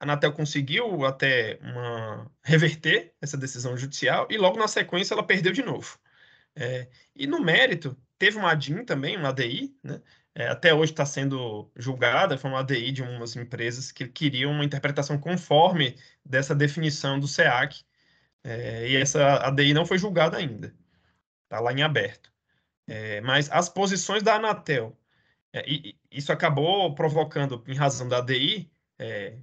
a Anatel conseguiu até uma, reverter essa decisão judicial e logo na sequência ela perdeu de novo. É, e no mérito, teve uma ADIM também, uma ADI, né? É, até hoje está sendo julgada, foi uma ADI de umas empresas que queriam uma interpretação conforme dessa definição do SEAC, é, e essa ADI não foi julgada ainda, está lá em aberto. É, mas as posições da Anatel, é, e isso acabou provocando, em razão da ADI, é,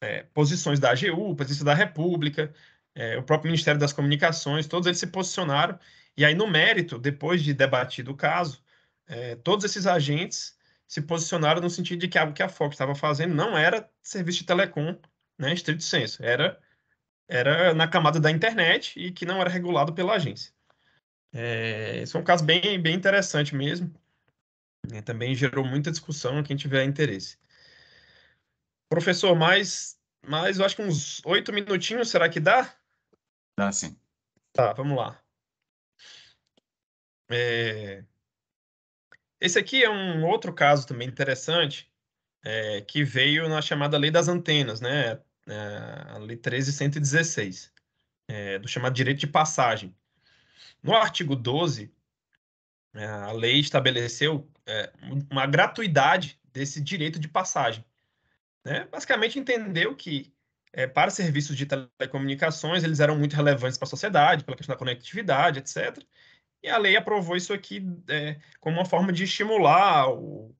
é, posições da AGU, posições da República, o próprio Ministério das Comunicações, todos eles se posicionaram e aí, no mérito, depois de debatido o caso, é, todos esses agentes se posicionaram no sentido de que algo que a Fox estava fazendo não era serviço de telecom, né, estrito senso, era, era na camada da internet e que não era regulado pela agência. É, esse é um caso bem, bem interessante mesmo. Né, também gerou muita discussão, quem tiver interesse. Professor, mais, mais eu acho que uns oito minutinhos, será que dá? Dá sim. Tá, vamos lá. É... Esse aqui é um outro caso também interessante, é, que veio na chamada Lei das Antenas, né? É, a Lei 13116, é, do chamado direito de passagem. No artigo 12, é, a lei estabeleceu é, uma gratuidade desse direito de passagem. Né? Basicamente, entendeu que é, para serviços de telecomunicações, eles eram muito relevantes para a sociedade, pela questão da conectividade, etc. E a lei aprovou isso aqui é, como uma forma de estimular o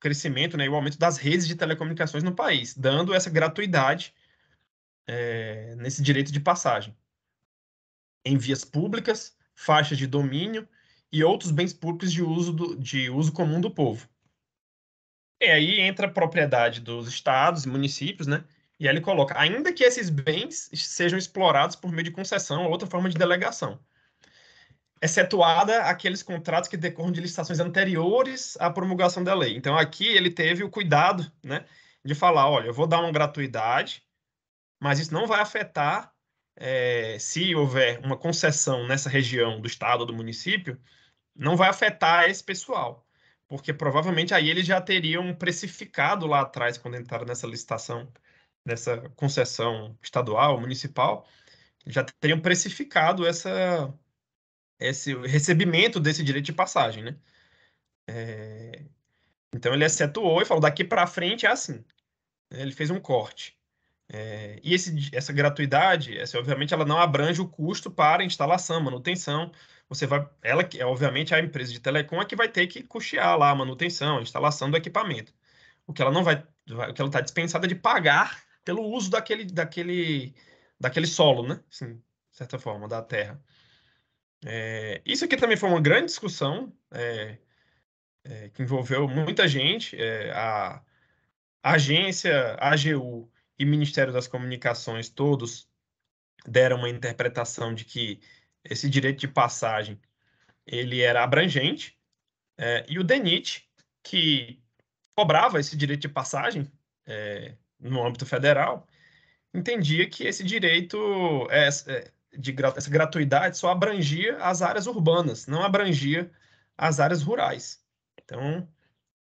crescimento né, e o aumento das redes de telecomunicações no país, dando essa gratuidade é, nesse direito de passagem. Em vias públicas, faixas de domínio e outros bens públicos de uso, do, de uso comum do povo. E aí entra a propriedade dos estados e municípios, né? E aí ele coloca, ainda que esses bens sejam explorados por meio de concessão ou outra forma de delegação, excetuada aqueles contratos que decorrem de licitações anteriores à promulgação da lei. Então, aqui ele teve o cuidado né, de falar, olha, eu vou dar uma gratuidade, mas isso não vai afetar, é, se houver uma concessão nessa região do estado ou do município, não vai afetar esse pessoal, porque provavelmente aí eles já teriam precificado lá atrás, quando entraram nessa licitação, nessa concessão estadual, municipal, já teriam precificado essa esse recebimento desse direito de passagem, né? É... Então ele acetuou e falou daqui para frente é assim. Né, ele fez um corte. É... E esse, essa gratuidade, essa, obviamente, ela não abrange o custo para instalação, manutenção. Você vai, ela que é, obviamente a empresa de telecom é que vai ter que custear lá a manutenção, a instalação do equipamento. O que ela não vai, o que ela está dispensada de pagar pelo uso daquele, daquele, daquele solo, né? Assim, de certa forma, da terra. É, isso aqui também foi uma grande discussão é, é, que envolveu muita gente. a, é, a agência, a AGU e Ministério das Comunicações, todos deram uma interpretação de que esse direito de passagem ele era abrangente. É, e o DENIT, que cobrava esse direito de passagem é, no âmbito federal, entendia que esse direito de essa gratuidade só abrangia as áreas urbanas, não abrangia as áreas rurais. Então,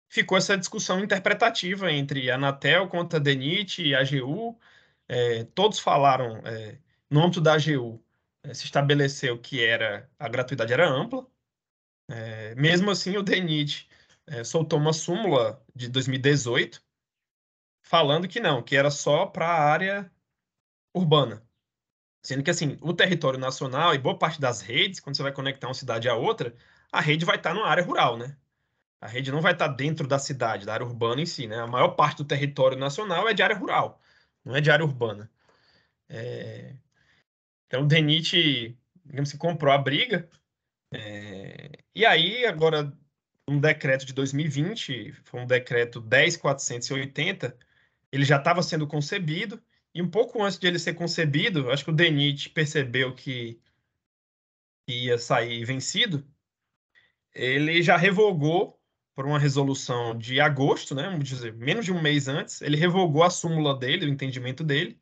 ficou essa discussão interpretativa entre a Anatel contra a DENIT e a AGU. É, todos falaram, é, no âmbito da AGU, é, se estabeleceu que era a gratuidade era ampla. É, mesmo assim, o DENIT é, soltou uma súmula de 2018 falando que não, que era só para a área urbana. Sendo que, assim, o território nacional e boa parte das redes, quando você vai conectar uma cidade à outra, a rede vai estar tá numa área rural, né? A rede não vai estar tá dentro da cidade, da área urbana em si, né? A maior parte do território nacional é de área rural, não é de área urbana. É... Então, o DENIT, digamos assim, comprou a briga. É... E aí, agora, um decreto de 2020, foi um decreto 10480, ele já estava sendo concebido, e um pouco antes de ele ser concebido, acho que o Denit percebeu que, ia sair vencido. Ele já revogou por uma resolução de agosto, né, vamos dizer, menos de um mês antes, ele revogou a súmula dele, o entendimento dele,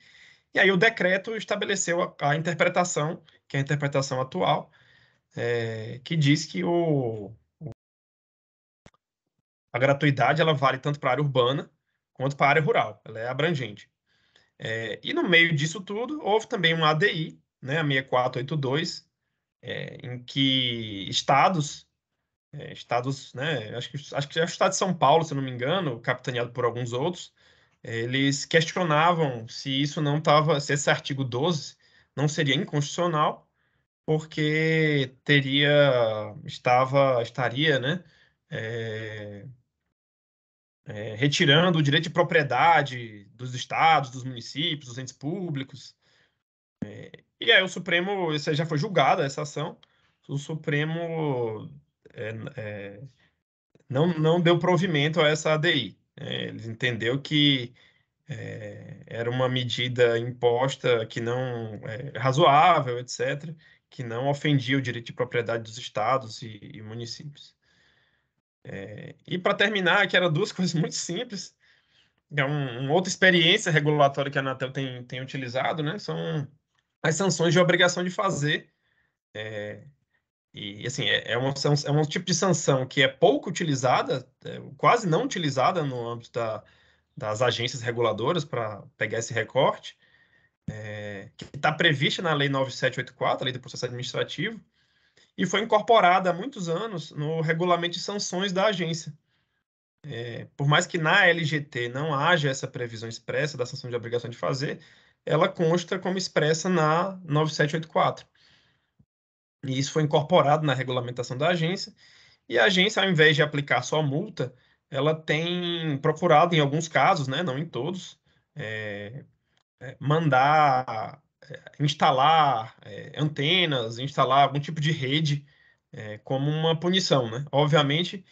e aí o decreto estabeleceu a, a interpretação, que é a interpretação atual, é, que diz que o, o, a gratuidade ela vale tanto para a área urbana quanto para a área rural, ela é abrangente. É, e no meio disso tudo, houve também um ADI, né, a 6482, é, em que estados, é, estados, né, acho que, acho que é o estado de São Paulo, se não me engano, capitaneado por alguns outros, é, eles questionavam se isso não estava, se esse artigo 12 não seria inconstitucional, porque teria, estava, estaria, né, é, é, retirando o direito de propriedade dos estados, dos municípios, dos entes públicos. É, e aí o Supremo, isso já foi julgada essa ação, o Supremo é, é não, não deu provimento a essa ADI. É, ele entendeu que é, era uma medida imposta que não é razoável, etc., que não ofendia o direito de propriedade dos estados e, e municípios. É, e para terminar, que eram duas coisas muito simples, é um, uma outra experiência regulatória que a Anatel tem, tem utilizado, né? São as sanções de obrigação de fazer. É, e, assim, é, é, uma, é um tipo de sanção que é pouco utilizada, é quase não utilizada no âmbito da, das agências reguladoras para pegar esse recorte, é, que está prevista na Lei 9784, a Lei do Processo Administrativo, e foi incorporada há muitos anos no regulamento de sanções da agência. É, por mais que na LGT não haja essa previsão expressa da sanção de obrigação de fazer, ela consta como expressa na 9784. E isso foi incorporado na regulamentação da agência. E a agência, ao invés de aplicar só multa, ela tem procurado, em alguns casos, né, não em todos, é, é mandar é, instalar é, antenas, instalar algum tipo de rede é, como uma punição, né? Obviamente,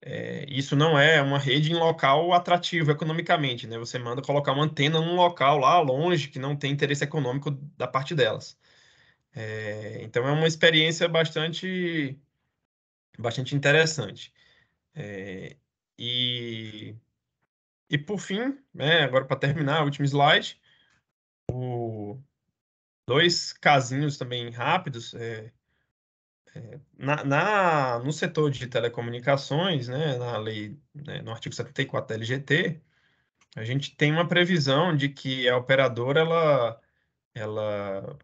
é, isso não é uma rede em local atrativo economicamente, né? Você manda colocar uma antena num local lá longe que não tem interesse econômico da parte delas. É, então é uma experiência bastante, bastante interessante. É, e e por fim, né, agora para terminar, último slide, o, dois casinhos também rápidos. É, é, na, na, no setor de telecomunicações, né, na lei, né, no artigo 74 da LGT, a gente tem uma previsão de que a operadora, ela, ela,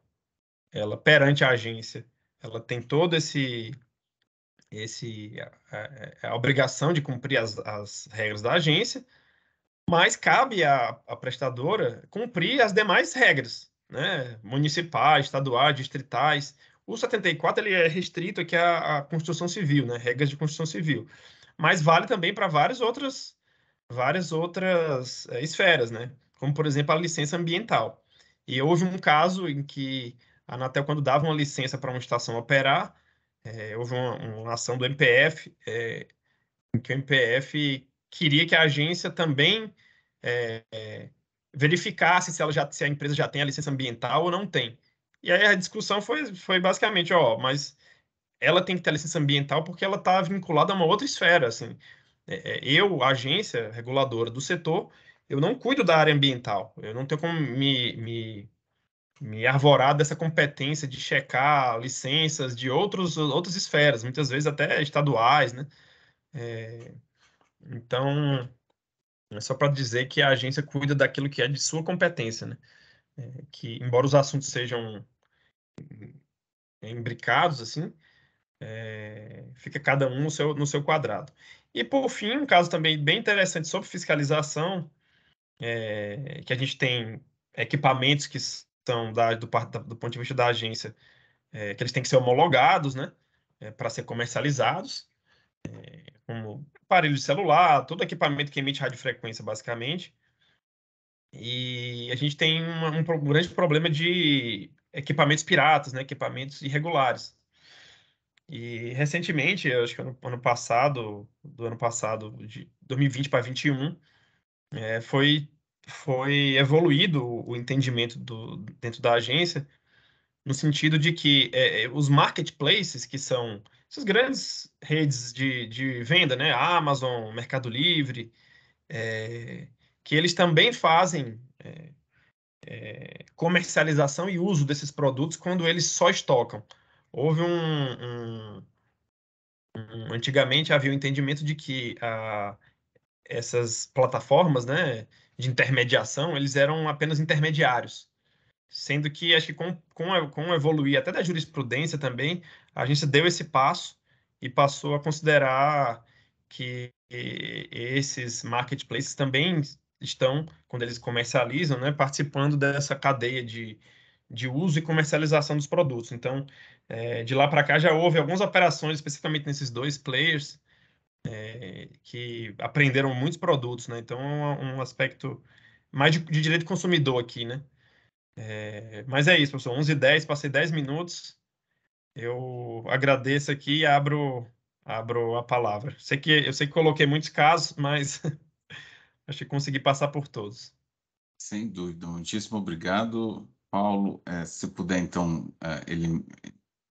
ela perante a agência, ela tem todo esse esse a, a, obrigação de cumprir as, as regras da agência, mas cabe à prestadora cumprir as demais regras, né, municipais, estaduais, distritais. O 74 ele é restrito aqui à, à construção civil, né, regras de construção civil. Mas vale também para várias outras, várias outras é, esferas, né? Como por exemplo a licença ambiental. E houve um caso em que a Anatel quando dava uma licença para uma estação operar, é, houve uma, uma, ação do MPF é, eh, em que o MPF queria que a agência também é, verificasse se, ela já, se a empresa já tem a licença ambiental ou não tem. E aí a discussão foi, foi basicamente, ó, mas ela tem que ter licença ambiental porque ela está vinculada a uma outra esfera, assim. É, é, eu, agência reguladora do setor, eu não cuido da área ambiental, eu não tenho como me, me, me arvorar dessa competência de checar licenças de outros, outras esferas, muitas vezes até estaduais, né? É, então, é só para dizer que a agência cuida daquilo que é de sua competência, né? É, que, embora os assuntos sejam imbricados, assim, é, fica cada um no seu, no seu quadrado. E, por fim, um caso também bem interessante sobre fiscalização, é, que a gente tem equipamentos que são, da, do, do ponto de vista da agência, é, que eles têm que ser homologados, né, é, para ser comercializados, é, como aparelho de celular, todo equipamento que emite radiofrequência, basicamente. E a gente tem uma, um, grande problema de equipamentos piratas, né? equipamentos irregulares. E recentemente, acho que ano, ano passado, do ano passado, de 2020 para 2021, é, foi, foi evoluído o entendimento do, dentro da agência, no sentido de que é, é os marketplaces, que são essas grandes redes de, de venda, né? Amazon, Mercado Livre, é, que eles também fazem é, é, comercialização e uso desses produtos quando eles só estocam. Houve um, um, antigamente havia o um entendimento de que a, ah, essas plataformas, né, de intermediação, eles eram apenas intermediários. Sendo que acho que com, com, com evoluir até da jurisprudência também, a gente deu esse passo e passou a considerar que esses marketplaces também estão, quando eles comercializam, né, participando dessa cadeia de, de uso e comercialização dos produtos. Então, é, de lá para cá já houve algumas operações, especificamente nesses dois players, é, que aprenderam muitos produtos, né? Então, é um, um aspecto mais de, de, direito consumidor aqui, né? É, mas é isso, pessoal. 11 e 10, passei 10 minutos. Eu agradeço aqui e abro, abro a palavra. Sei que, eu sei que coloquei muitos casos, mas acho que consegui passar por todos. Sem dúvida. Muitíssimo obrigado, Paulo. É, se puder, então, é, ele,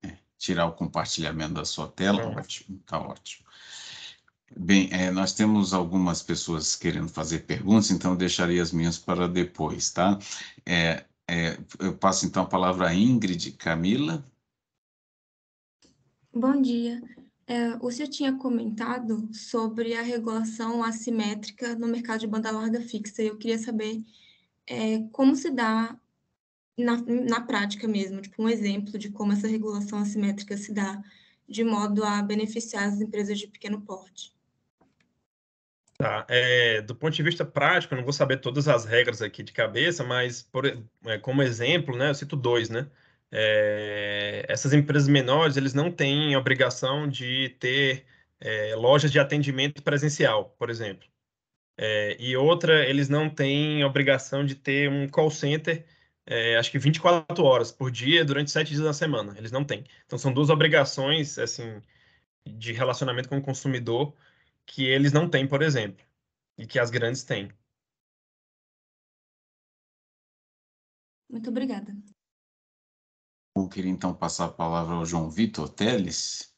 é, tirar o compartilhamento da sua tela, Não. ótimo, tá ótimo. Bem, é, nós temos algumas pessoas querendo fazer perguntas, então deixarei as minhas para depois, tá? É, é, eu passo então a palavra a Ingrid Camila. Bom dia. É, o senhor tinha comentado sobre a regulação assimétrica no mercado de banda larga fixa. Eu queria saber é, como se dá na, na prática mesmo, tipo um exemplo de como essa regulação assimétrica se dá de modo a beneficiar as empresas de pequeno porte. Tá. É, do ponto de vista prático, eu não vou saber todas as regras aqui de cabeça, mas por, é, como exemplo, né, eu cito dois, né? É, essas empresas menores, eles não têm obrigação de ter é, lojas de atendimento presencial, por exemplo. É, e outra, eles não têm obrigação de ter um call center, é, acho que 24 horas por dia, durante sete dias da semana. Eles não têm. Então, são duas obrigações, assim, de relacionamento com o consumidor, que eles não têm, por exemplo, e que as grandes têm. Muito obrigada. Eu queria então passar a palavra ao João Vitor Teles.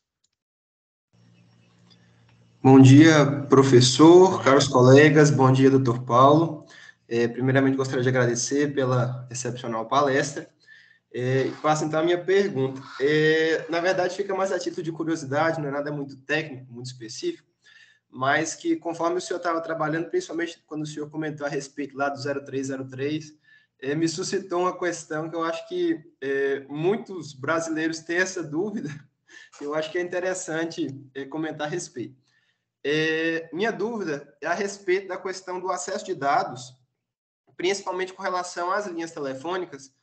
Bom dia, professor, caros colegas, bom dia, doutor Paulo. É, primeiramente, gostaria de agradecer pela excepcional palestra. É, passo então a minha pergunta. É, na verdade, fica mais a título de curiosidade, não é nada muito técnico, muito específico mas que conforme o senhor estava trabalhando, principalmente quando o senhor comentou a respeito lá do 0303, eh, me suscitou uma questão que eu acho que eh, muitos brasileiros têm essa dúvida, eu acho que é interessante eh, comentar a respeito. minha dúvida é a respeito da questão do acesso de dados, principalmente com relação às linhas telefônicas,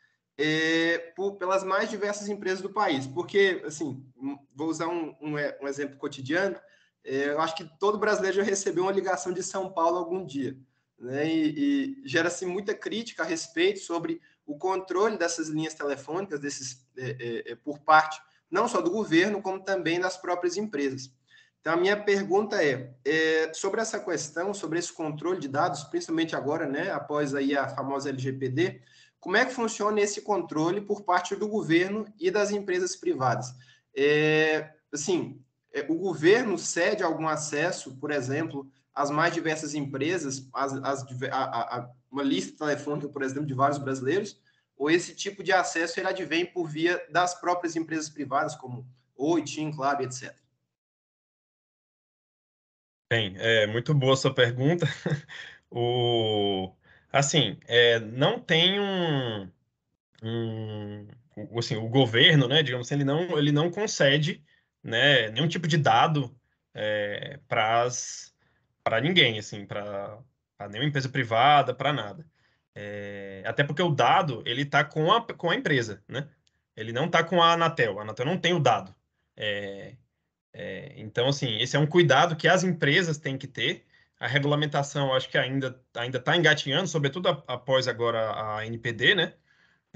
por, pelas mais diversas empresas do país, porque, assim, vou usar um, um, é, um exemplo cotidiano, é, eu acho que todo brasileiro já recebeu uma ligação de São Paulo algum dia. Né? E, e gera-se muita crítica a respeito sobre o controle dessas linhas telefônicas, desses é, é, é, por parte não só do governo, como também das próprias empresas. Então, a minha pergunta é, é, sobre essa questão, sobre esse controle de dados, principalmente agora, né, após aí a famosa LGPD, como é que funciona esse controle por parte do governo e das empresas privadas? É, assim, é, o governo cede algum acesso, por exemplo, às mais diversas empresas, a, a, uma lista telefônica, por exemplo, de vários brasileiros, ou esse tipo de acesso ele advém por via das próprias empresas privadas, como Oi, Team, Club, etc. Bem, é muito boa a sua pergunta. o, assim, é, não tem um, um, assim, o governo, né, digamos assim, ele não, ele não concede né, nenhum tipo de dado é, para ninguém, assim, para nenhuma empresa privada, para nada. É, até porque o dado, ele está com a, com a empresa, né? Ele não está com a Anatel, a Anatel não tem o dado. É, é, então, assim, esse é um cuidado que as empresas têm que ter. A regulamentação, acho que ainda está ainda tá engatinhando, sobretudo após agora a NPD, né?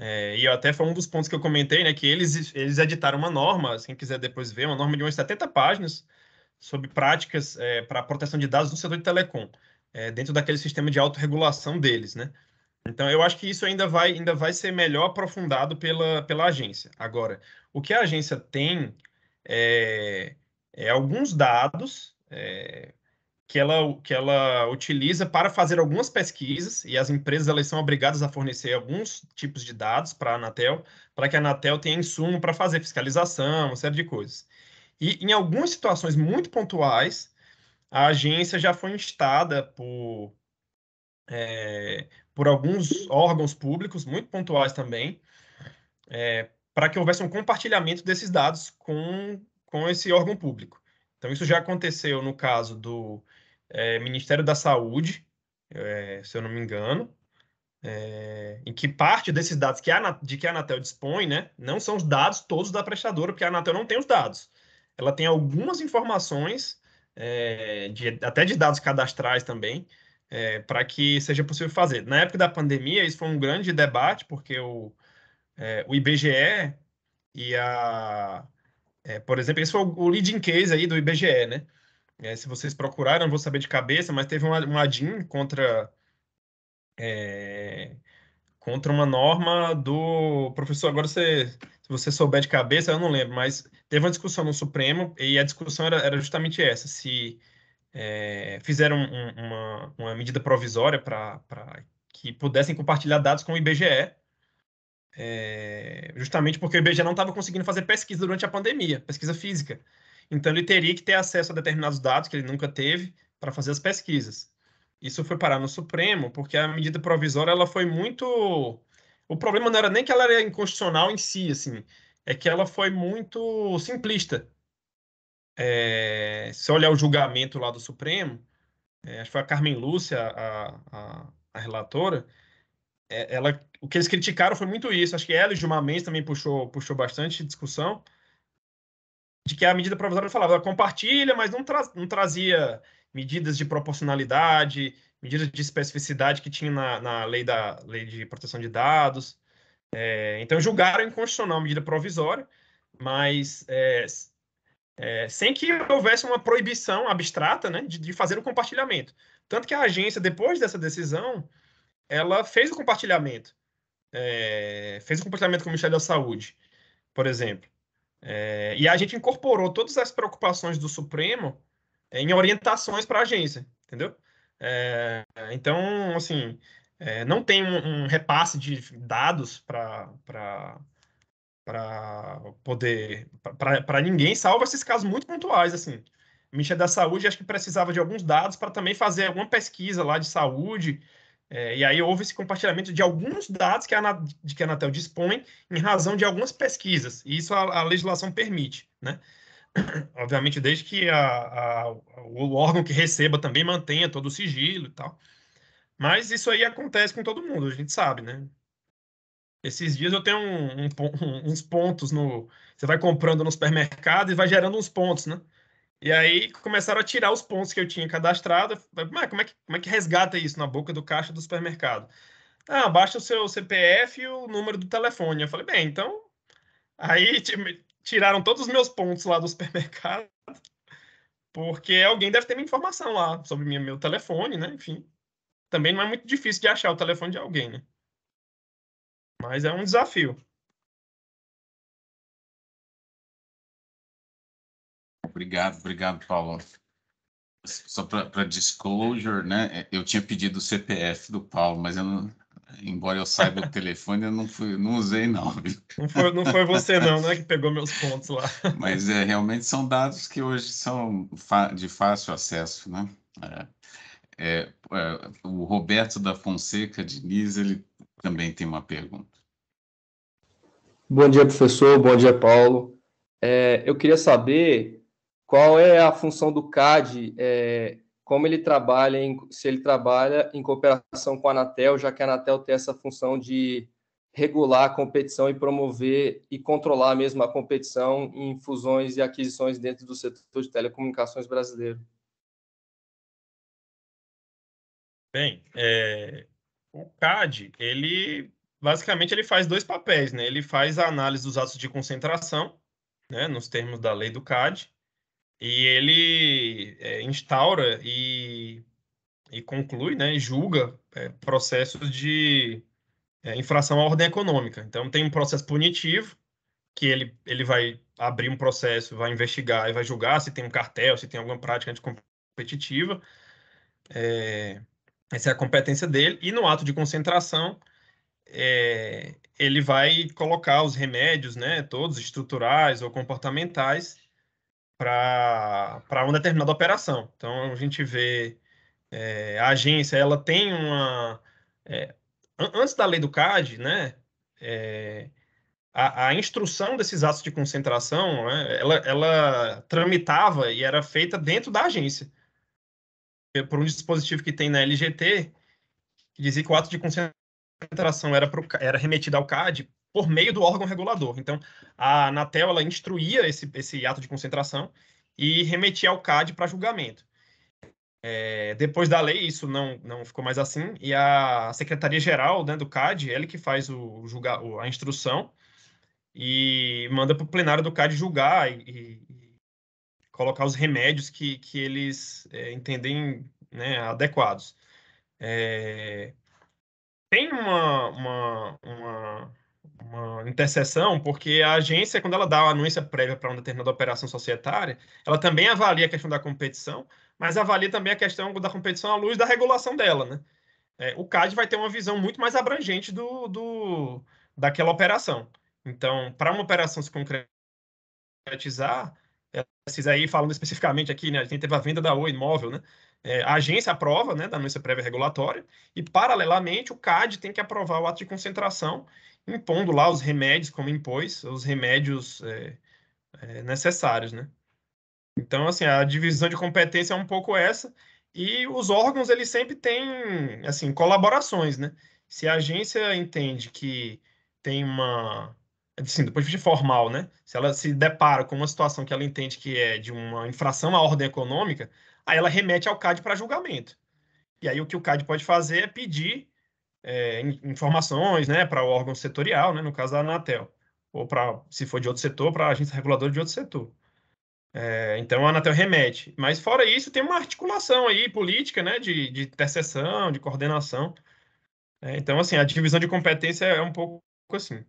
É, e até foi um dos pontos que eu comentei, né, que eles, eles editaram uma norma, assim, quem quiser depois ver, uma norma de umas 70 páginas sobre práticas é, para proteção de dados no setor de telecom, é, dentro daquele sistema de autorregulação deles, né? Então, eu acho que isso ainda vai, ainda vai ser melhor aprofundado pela, pela agência. Agora, o que a agência tem é, é alguns dados, é, que ela, que ela utiliza para fazer algumas pesquisas, e as empresas elas são obrigadas a fornecer alguns tipos de dados para a Anatel, para que a Anatel tenha insumo para fazer fiscalização, uma série de coisas. E em algumas situações muito pontuais, a agência já foi instada por, é, por alguns órgãos públicos, muito pontuais também, é, para que houvesse um compartilhamento desses dados com, com esse órgão público. Então, isso já aconteceu no caso do é, Ministério da Saúde, é, se eu não me engano, é, em que parte desses dados que a, de que a Anatel dispõe, né, não são os dados todos da prestadora, porque a Anatel não tem os dados. Ela tem algumas informações, de, até de dados cadastrais também, para que seja possível fazer. Na época da pandemia, isso foi um grande debate, porque o, o IBGE e a é, por exemplo, esse foi o leading case aí do IBGE, né? É, se vocês procuraram, vou saber de cabeça, mas teve um, adin ADIM contra, é, contra uma norma do professor. Agora, você, se você souber de cabeça, eu não lembro, mas teve uma discussão no Supremo e a discussão era, era justamente essa: se é, fizeram um, uma, uma medida provisória para que pudessem compartilhar dados com o IBGE é, justamente porque o IBGE não estava conseguindo fazer pesquisa durante a pandemia, pesquisa física. Então, ele teria que ter acesso a determinados dados que ele nunca teve para fazer as pesquisas. Isso foi parar no Supremo, porque a medida provisória ela foi muito. O problema não era nem que ela era inconstitucional em si, assim, é que ela foi muito simplista. É, se olhar o julgamento lá do Supremo, é, acho que foi a Carmen Lúcia, a, a, a relatora, é, ela, o que eles criticaram foi muito isso. Acho que ela e Gilmar Mendes também puxou, puxou bastante discussão de que a medida provisória falava compartilha, mas não, tra não trazia medidas de proporcionalidade, medidas de especificidade que tinha na, na lei da lei de proteção de dados. É, então julgaram inconstitucional a medida provisória, mas é, é, sem que houvesse uma proibição abstrata né, de, de fazer o compartilhamento. Tanto que a agência, depois dessa decisão, ela fez o compartilhamento. É, fez o compartilhamento com o Ministério da Saúde, por exemplo. É, e a gente incorporou todas as preocupações do Supremo é, em orientações para a agência, entendeu? É, então, assim, é, não tem um, um, repasse de dados para para poder para ninguém, salvo esses casos muito pontuais, assim. O Ministério da Saúde acho que precisava de alguns dados para também fazer alguma pesquisa lá de saúde, é, e aí houve esse compartilhamento de alguns dados que a, que a Anatel dispõe em razão de algumas pesquisas, e isso a, a legislação permite, né? Obviamente, desde que a, o órgão que receba também mantenha todo o sigilo e tal. Mas isso aí acontece com todo mundo, a gente sabe, né? Esses dias eu tenho um, um, uns pontos no. Você vai comprando no supermercado e vai gerando uns pontos, né? E aí começaram a tirar os pontos que eu tinha cadastrado. Mas como é que, como é que resgata isso na boca do caixa do supermercado? Ah, baixa o seu CPF e o número do telefone. Eu falei, bem, então. Aí tiraram todos os meus pontos lá do supermercado, porque alguém deve ter minha informação lá sobre minha, meu telefone, né? Enfim. Também não é muito difícil de achar o telefone de alguém, né? Mas é um desafio. Obrigado, obrigado, Paulo. Só para disclosure, né? É, eu tinha pedido o CPF do Paulo, mas eu não, embora eu saiba o telefone, eu não, fui, não usei, não. Não foi, não foi, você, não, né, que pegou meus pontos lá. Mas é, realmente são dados que hoje são de fácil acesso, né? É, é, é, o Roberto da Fonseca Diniz, ele também tem uma pergunta. Bom dia, professor. Bom dia, Paulo. É, eu queria saber qual é a função do CAD, é, como ele trabalha, em, se ele trabalha em cooperação com a Anatel, já que a Anatel tem essa função de regular a competição e promover e controlar mesmo a competição em fusões e aquisições dentro do setor de telecomunicações brasileiro. Bem, é, o CAD, ele basicamente ele faz dois papéis, né? Ele faz a análise dos atos de concentração, né, nos termos da lei do CAD, e ele é, instaura e, e conclui, né, julga é, processos de é, infração à ordem econômica. Então, tem um processo punitivo, que ele, ele vai abrir um processo, vai investigar e vai julgar se tem um cartel, se tem alguma prática anticompetitiva. É, essa é a competência dele. E no ato de concentração, é, ele vai colocar os remédios, né, todos estruturais ou comportamentais, para uma determinada operação. Então, a gente vê é, a agência, ela tem uma... É, antes da lei do CAD, né, é, a, a, instrução desses atos de concentração, né, ela, ela tramitava e era feita dentro da agência. Por um dispositivo que tem na LGT, que dizia que o ato de concentração era, pro, era remetido ao CAD por meio do órgão regulador. Então, a Anatel ela instruía esse, esse ato de concentração e remetia ao CAD para julgamento. É, depois da lei, isso não, não ficou mais assim, e a Secretaria-Geral né, do CAD, ele que faz o, julga, a instrução e manda para o plenário do CAD julgar e, e, colocar os remédios que, que eles é, entendem né, adequados. É, tem uma, uma, uma uma interseção, porque a agência, quando ela dá a anúncia prévia para uma determinada operação societária, ela também avalia a questão da competição, mas avalia também a questão da competição à luz da regulação dela, né? É, o CAD vai ter uma visão muito mais abrangente do, do daquela operação. Então, para uma operação se concretizar, esses aí falando especificamente aqui, né, a gente teve a venda da Oi Imóvel, né? É, a agência aprova, né, da anúncia prévia regulatória, e paralelamente o CAD tem que aprovar o ato de concentração impondo lá os remédios, como impôs, os remédios é, é, necessários, né? Então, assim, a divisão de competência é um pouco essa, e os órgãos, eles sempre têm, assim, colaborações, né? Se a agência entende que tem uma, assim, depois ponto de vista formal, né? Se ela se depara com uma situação que ela entende que é de uma infração à ordem econômica, aí ela remete ao CAD para julgamento. E aí o que o CAD pode fazer é pedir é, informações né, para o órgão setorial, né, no caso da Anatel, ou para, se for de outro setor, para a agência reguladora de outro setor. É, então a Anatel remete. Mas fora isso, tem uma articulação aí política né, de, de interseção, de coordenação. É, então, assim, a divisão de competência é um pouco assim.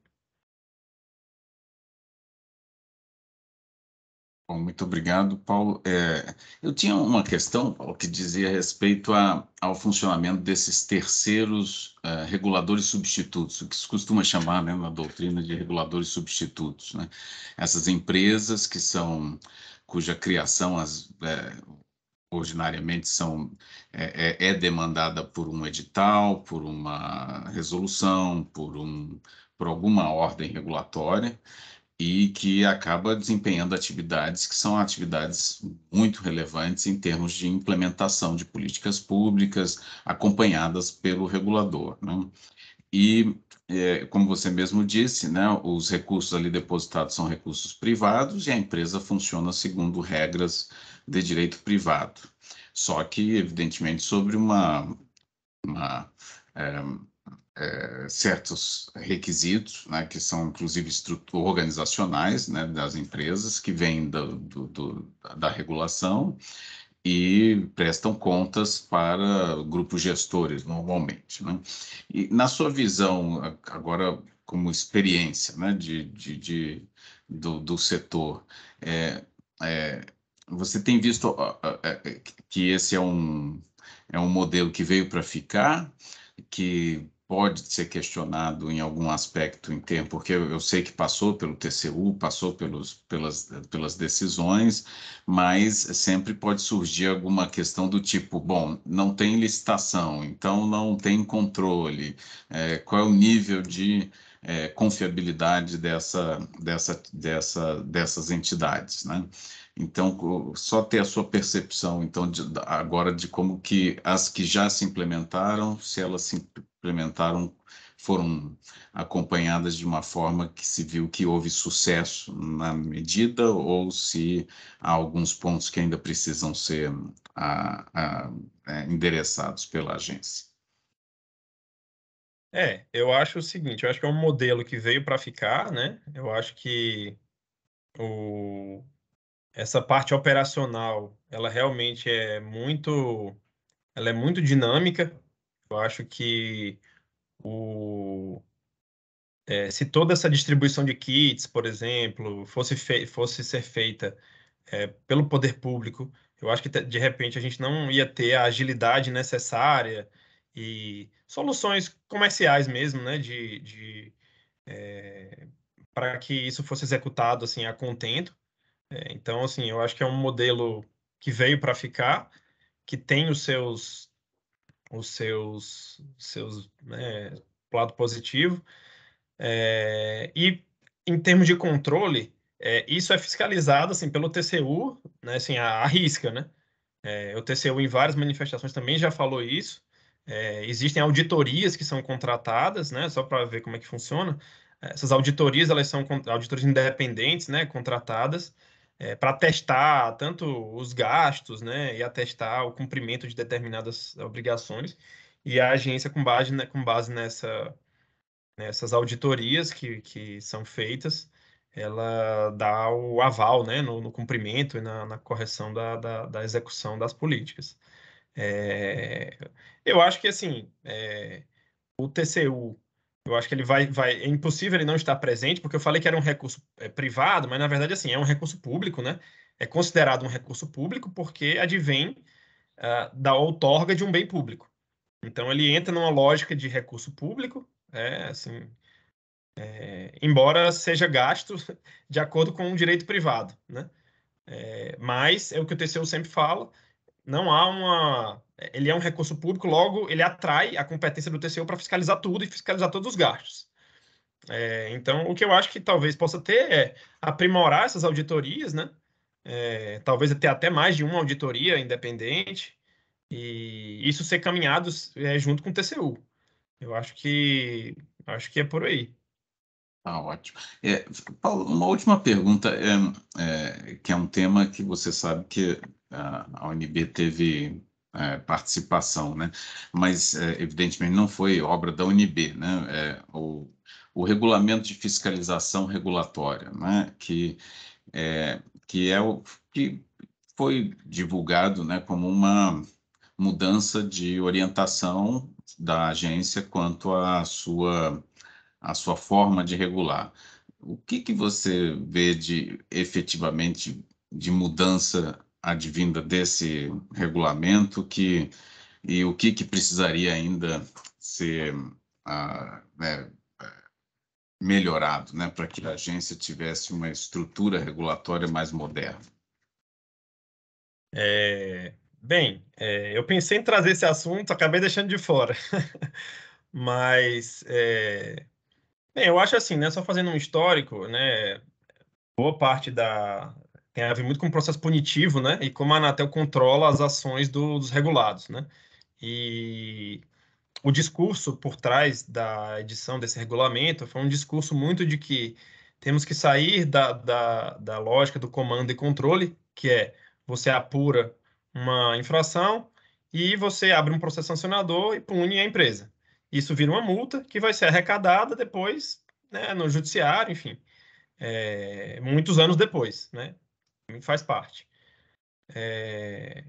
Bom, muito obrigado, Paulo. É, eu tinha uma questão, Paulo, que dizia respeito a, ao funcionamento desses terceiros uh, reguladores substitutos, o que se costuma chamar né, na doutrina de reguladores substitutos. Né? Essas empresas que são, cuja criação as, é, ordinariamente são, é, é, é demandada por um edital, por uma resolução, por, um, por alguma ordem regulatória, e que acaba desempenhando atividades que são atividades muito relevantes em termos de implementação de políticas públicas acompanhadas pelo regulador. Né? E, é, como você mesmo disse, né, os recursos ali depositados são recursos privados e a empresa funciona segundo regras de direito privado. Só que, evidentemente, sobre uma, uma é, é, certos requisitos, né, que são inclusive organizacionais né, das empresas, que vêm do, do, do, da regulação e prestam contas para grupos gestores, normalmente. Né? E, na sua visão, agora como experiência né, de, de, de do, do, setor, é, é, você tem visto é, é, que esse é um, é um modelo que veio para ficar? que pode ser questionado em algum aspecto em tempo porque eu, eu, sei que passou pelo TCU, passou pelos, pelas, pelas decisões, mas sempre pode surgir alguma questão do tipo, bom, não tem licitação, então não tem controle, é, qual é o nível de é, confiabilidade dessa, dessa, dessa, dessas entidades, né? Então, só ter a sua percepção, então, de, agora de como que as que já se implementaram, se elas se implementaram foram acompanhadas de uma forma que se viu que houve sucesso na medida ou se há alguns pontos que ainda precisam ser a, a, é, endereçados pela agência. É, eu acho o seguinte, eu acho que é um modelo que veio para ficar, né? Eu acho que o, essa parte operacional, ela realmente é muito, ela é muito dinâmica, eu acho que o, é, se toda essa distribuição de kits, por exemplo, fosse, fosse ser feita é, pelo poder público, eu acho que de repente a gente não ia ter a agilidade necessária e soluções comerciais mesmo, né, de, de é, para que isso fosse executado assim a contento. então, assim, eu acho que é um modelo que veio para ficar, que tem os seus os seus, seus né, lado positivo. É, e em termos de controle, é, isso é fiscalizado assim pelo TCU, né, assim a, a risca, né? É, o TCU em várias manifestações também já falou isso. existem auditorias que são contratadas, né, só para ver como é que funciona. Essas auditorias elas são auditorias independentes, né, contratadas é, eh, para testar tanto os gastos, né, e atestar o cumprimento de determinadas obrigações. E a agência, com base, né, com base nessa, nessas auditorias que, que são feitas, ela dá o aval né, no, no cumprimento e na, na correção da, da, da, execução das políticas. É, eu acho que, assim, é, o TCU eu acho que ele vai, vai. É impossível ele não estar presente, porque eu falei que era um recurso é, privado, mas na verdade, assim, é um recurso público, né? É considerado um recurso público porque advém uh, da outorga de um bem público. Então, ele entra numa lógica de recurso público, é, assim, é, embora seja gasto de acordo com um direito privado, né? É, mas é o que o TCU sempre fala, não há uma. Ele é um recurso público, logo ele atrai a competência do TCU para fiscalizar tudo e fiscalizar todos os gastos. É, então, o que eu acho que talvez possa ter é aprimorar essas auditorias, né? É, talvez ter até mais de uma auditoria independente e isso ser caminhado é, junto com o TCU. Eu acho que acho que é por aí. Ah, ótimo. É, Paulo, uma última pergunta, é, é, que é um tema que você sabe que a UNB teve é, participação, né? mas é, evidentemente não foi obra da UNB, né? É, o, o regulamento de fiscalização regulatória, né? que, é, que é o que foi divulgado né, como uma mudança de orientação da agência quanto à sua, à sua forma de regular. O que, que você vê de efetivamente de mudança advinda desse regulamento que, e o que, que precisaria ainda ser ah, né, melhorado né, para que a agência tivesse uma estrutura regulatória mais moderna? É, bem, é, eu pensei em trazer esse assunto, acabei deixando de fora. Mas, é, bem, eu acho assim, né, só fazendo um histórico, né, boa parte da, tem a ver muito com o processo punitivo, né? E como a Anatel controla as ações do, dos regulados, né? E o discurso por trás da edição desse regulamento foi um discurso muito de que temos que sair da, da, da lógica do comando e controle, que é você apura uma infração e você abre um processo sancionador e pune a empresa. Isso vira uma multa que vai ser arrecadada depois né, no judiciário, enfim, é, muitos anos depois. Né? Hum, faz parte. É...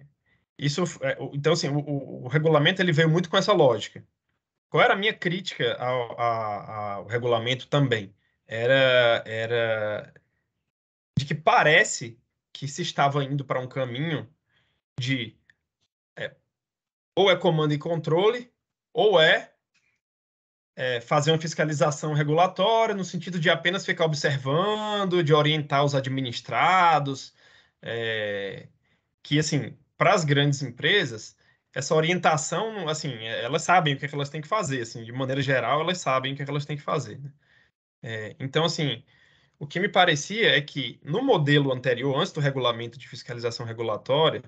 Isso, eh, então, assim, o, o, o, regulamento ele veio muito com essa lógica. Qual era a minha crítica ao, ao, ao regulamento também? Era, era de que parece que se estava indo para um caminho de é, ou é comando e controle, ou é é, fazer uma fiscalização regulatória, no sentido de apenas ficar observando, de orientar os administrados, é, que, assim, para as grandes empresas, essa orientação, assim, é, elas sabem o que, é que, elas têm que fazer, assim, de maneira geral, elas sabem o que, é que elas têm que fazer. Né? É, então, assim, o que me parecia é que no modelo anterior, antes do regulamento de fiscalização regulatória,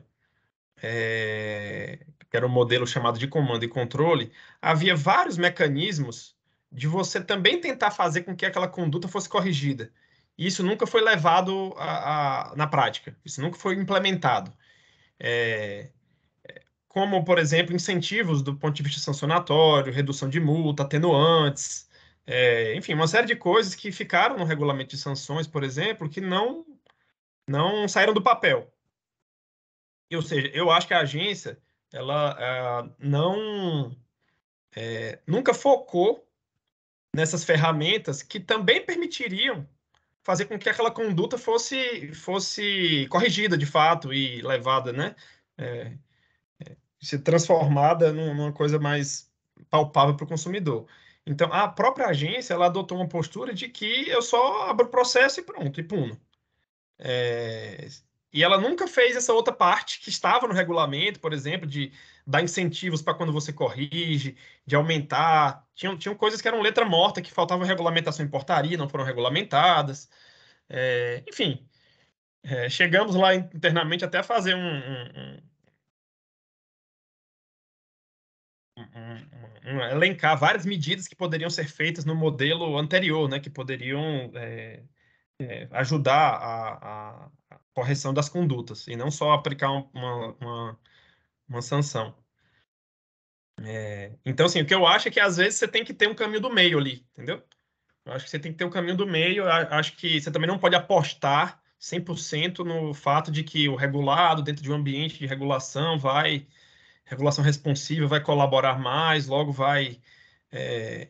é, que era um modelo chamado de comando e controle, havia vários mecanismos de você também tentar fazer com que aquela conduta fosse corrigida. E isso nunca foi levado a, a, na prática, isso nunca foi implementado. É, como, por exemplo, incentivos do ponto de vista sancionatório, redução de multa, atenuantes, é, enfim, uma série de coisas que ficaram no regulamento de sanções, por exemplo, que não, não saíram do papel. Ou seja, eu acho que a agência ela eh, não é, nunca focou nessas ferramentas que também permitiriam fazer com que aquela conduta fosse fosse corrigida de fato e levada, né, é, é, se transformada numa coisa mais palpável para o consumidor. Então, a própria agência ela adotou uma postura de que eu só abro o processo e pronto, e puno. É, eh, e ela nunca fez essa outra parte que estava no regulamento, por exemplo, de dar incentivos para quando você corrige, de aumentar. Tinham, tinham coisas que eram letra morta, que faltava regulamentação em portaria, não foram regulamentadas. É, enfim, é, chegamos lá internamente até a fazer um, um, um, um, elencar várias medidas que poderiam ser feitas no modelo anterior, né, que poderiam é, é ajudar a, a correção das condutas e não só aplicar uma, uma, uma sanção. É, então, assim, o que eu acho é que às vezes você tem que ter um caminho do meio ali, entendeu? Eu acho que você tem que ter um caminho do meio, acho que você também não pode apostar 100% no fato de que o regulado, dentro de um ambiente de regulação, vai, regulação responsiva, vai colaborar mais, logo vai. É,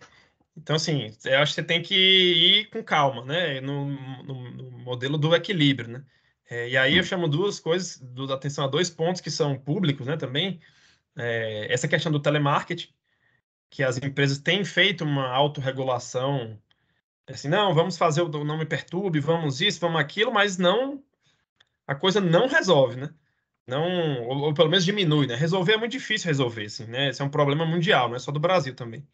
então, assim, eu acho que você tem que ir com calma, né? No, no, no modelo do equilíbrio, né? É, e aí eu chamo duas coisas, da atenção a dois pontos que são públicos, né, também. É, essa questão do telemarketing, que as empresas têm feito uma autorregulação, assim, não, vamos fazer o Não Me Perturbe, vamos isso, vamos aquilo, mas não, a coisa não resolve, né? Não, ou, ou pelo menos diminui, né? Resolver é muito difícil resolver, assim, né? Esse é um problema mundial, não é só do Brasil também.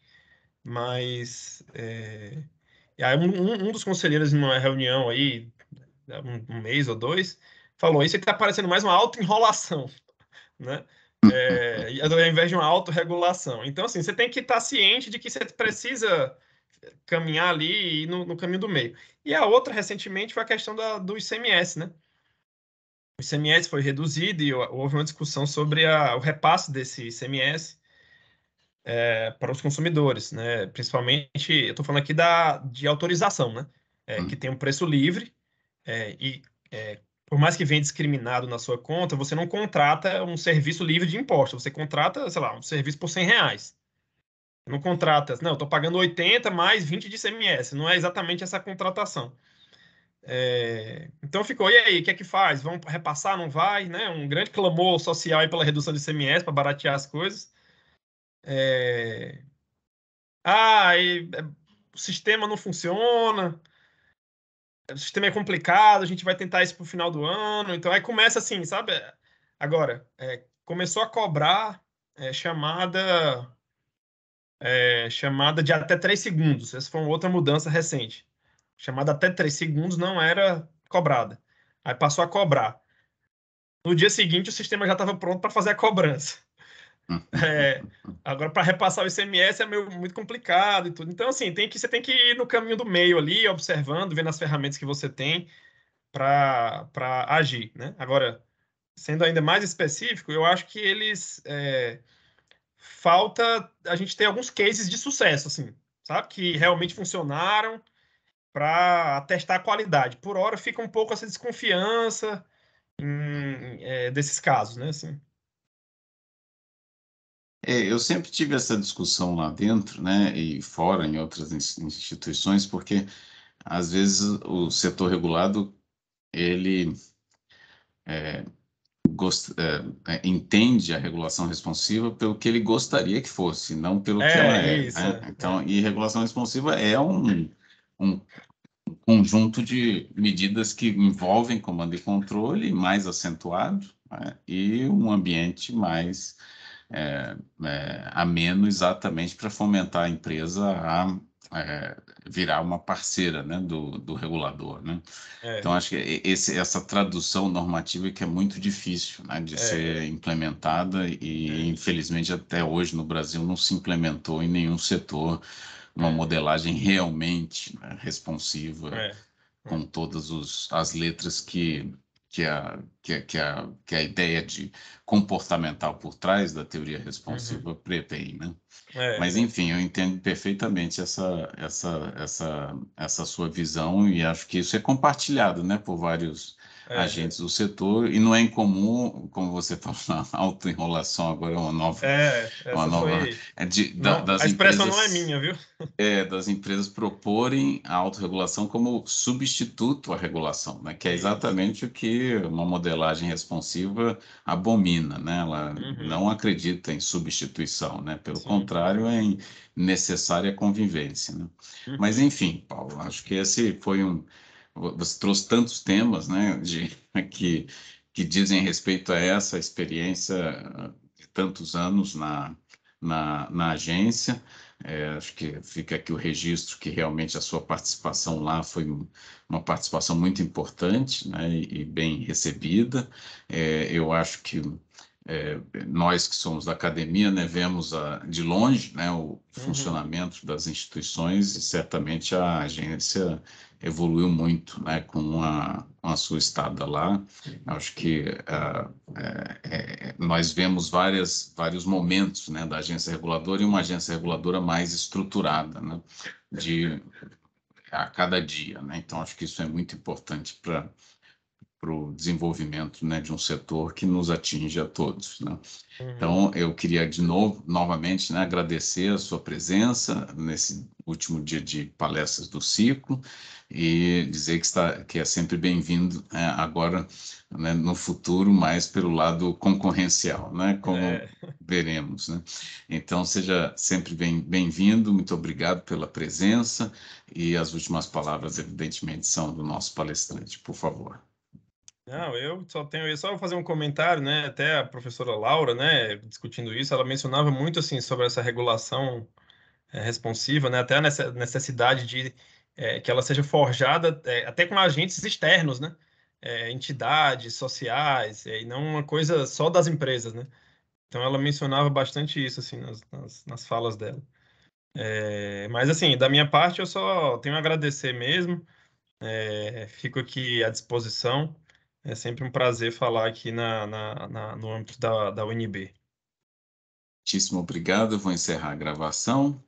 Mas, é... aí um, um dos conselheiros numa reunião aí, né, um, um mês ou dois, falou: Isso aqui está parecendo mais uma auto-enrolação, né? É, ao invés de uma autorregulação. Então, assim, você tem que estar tá ciente de que você precisa caminhar ali no, no caminho do meio. E a outra, recentemente, foi a questão da, do ICMS, né? O ICMS foi reduzido e houve uma discussão sobre a, o repasse desse ICMS é, para os consumidores, né? Principalmente, eu estou falando aqui da, de autorização, né? É, hum. que tem um preço livre, é, e é, por mais que venha discriminado na sua conta, você não contrata um serviço livre de impostos, você contrata, sei lá, um serviço por 100 reais. Não contrata, não, estou pagando 80 mais 20 de CMS. não é exatamente essa contratação. É, então ficou, e aí, o que é que faz? Vão repassar, não vai? Né? Um grande clamor social pela redução de CMS para baratear as coisas. É... Ah, e, é, o sistema não funciona, o sistema é complicado, a gente vai tentar isso para o final do ano. Então aí começa assim, sabe? Agora, é, começou a cobrar é, chamada é, chamada de até 3 segundos. Essa foi uma outra mudança recente. Chamada até 3 segundos não era cobrada. Aí passou a cobrar. No dia seguinte, o sistema já estava pronto para fazer a cobrança. É, agora, para repassar o ICMS é meio, muito complicado e tudo. Então, assim, tem que, você tem que ir no caminho do meio ali, observando, vendo as ferramentas que você tem para agir. Né? Agora, sendo ainda mais específico, eu acho que eles. É, falta a gente ter alguns cases de sucesso, assim, sabe? Que realmente funcionaram para testar a qualidade. Por hora fica um pouco essa desconfiança em, é, desses casos, né? Assim. É, eu sempre tive essa discussão lá dentro, né, e fora em outras instituições, porque às vezes o setor regulado ele é, gost, é, é, entende a regulação responsiva pelo que ele gostaria que fosse, não pelo que é, ela é. Isso, né? É. Então, e regulação responsiva é um, um conjunto de medidas que envolvem comando e controle mais acentuado né, e um ambiente mais é, é, ameno exatamente para fomentar a empresa a é, virar uma parceira né, do, do regulador. Né? É. Então, acho que esse, essa tradução normativa que é muito difícil né, de é. ser implementada e, é. infelizmente, até hoje no Brasil não se implementou em nenhum setor uma é. modelagem realmente né, responsiva é. com todas os, as letras que que é a, que é, é a que a que a ideia de comportamental por trás da teoria responsiva uhum. pretende, né? É. Mas enfim, eu entendo perfeitamente essa, essa, essa, essa sua visão e acho que isso é compartilhado, né, por vários é. agentes do setor, e não é incomum, como você falou, autoenrolação agora é uma nova. É, uma nova foi... é de, da, não, das a expressão empresas, não é minha, viu? É, das empresas proporem a autorregulação como substituto à regulação, né? que é exatamente o que uma modelagem responsiva abomina, né? ela uhum. não acredita em substituição, né? pelo Sim. contrário, é em necessária convivência. Né? Uhum. Mas, enfim, Paulo, acho que esse foi um você trouxe tantos temas, né, de, que, que dizem respeito a essa experiência de eh, tantos anos na, na, na agência. É, acho que fica aqui o registro que realmente a sua participação lá foi uma participação muito importante né, e bem recebida. É, eu acho que é, nós que somos da academia, né, vemos a, de longe né, o uhum. funcionamento uhum. das instituições e certamente a agência evoluiu muito né, com, a, com a sua estada lá. Acho que ah, é, é, nós vemos várias, vários momentos né, da agência reguladora e uma agência reguladora mais estruturada, né, de a cada dia, né? Então acho que isso é muito importante para para o desenvolvimento né, de um setor que nos atinge a todos. Né? Uhum. Então, eu queria de novo, novamente, né, agradecer a sua presença nesse último dia de palestras do ciclo e dizer que, está, que é sempre bem-vindo é, agora, né, no futuro, mais pelo lado concorrencial, né, como é. veremos. Né? Então, seja sempre bem-vindo, bem muito obrigado pela presença e as últimas palavras, evidentemente, são do nosso palestrante, por favor. Não, eu só tenho só vou fazer um comentário, né? Até a professora Laura, né, discutindo isso, ela mencionava muito assim sobre essa regulação é, responsiva, né? Até a necessidade de é, que ela seja forjada é, até com agentes externos, né? entidades sociais e não uma coisa só das empresas, né? Então ela mencionava bastante isso assim nas, nas, nas falas dela. mas assim, da minha parte eu só tenho a agradecer mesmo. fico aqui à disposição. É sempre um prazer falar aqui na, na, na no âmbito da, da UNB. Muitíssimo obrigado. Vou encerrar a gravação.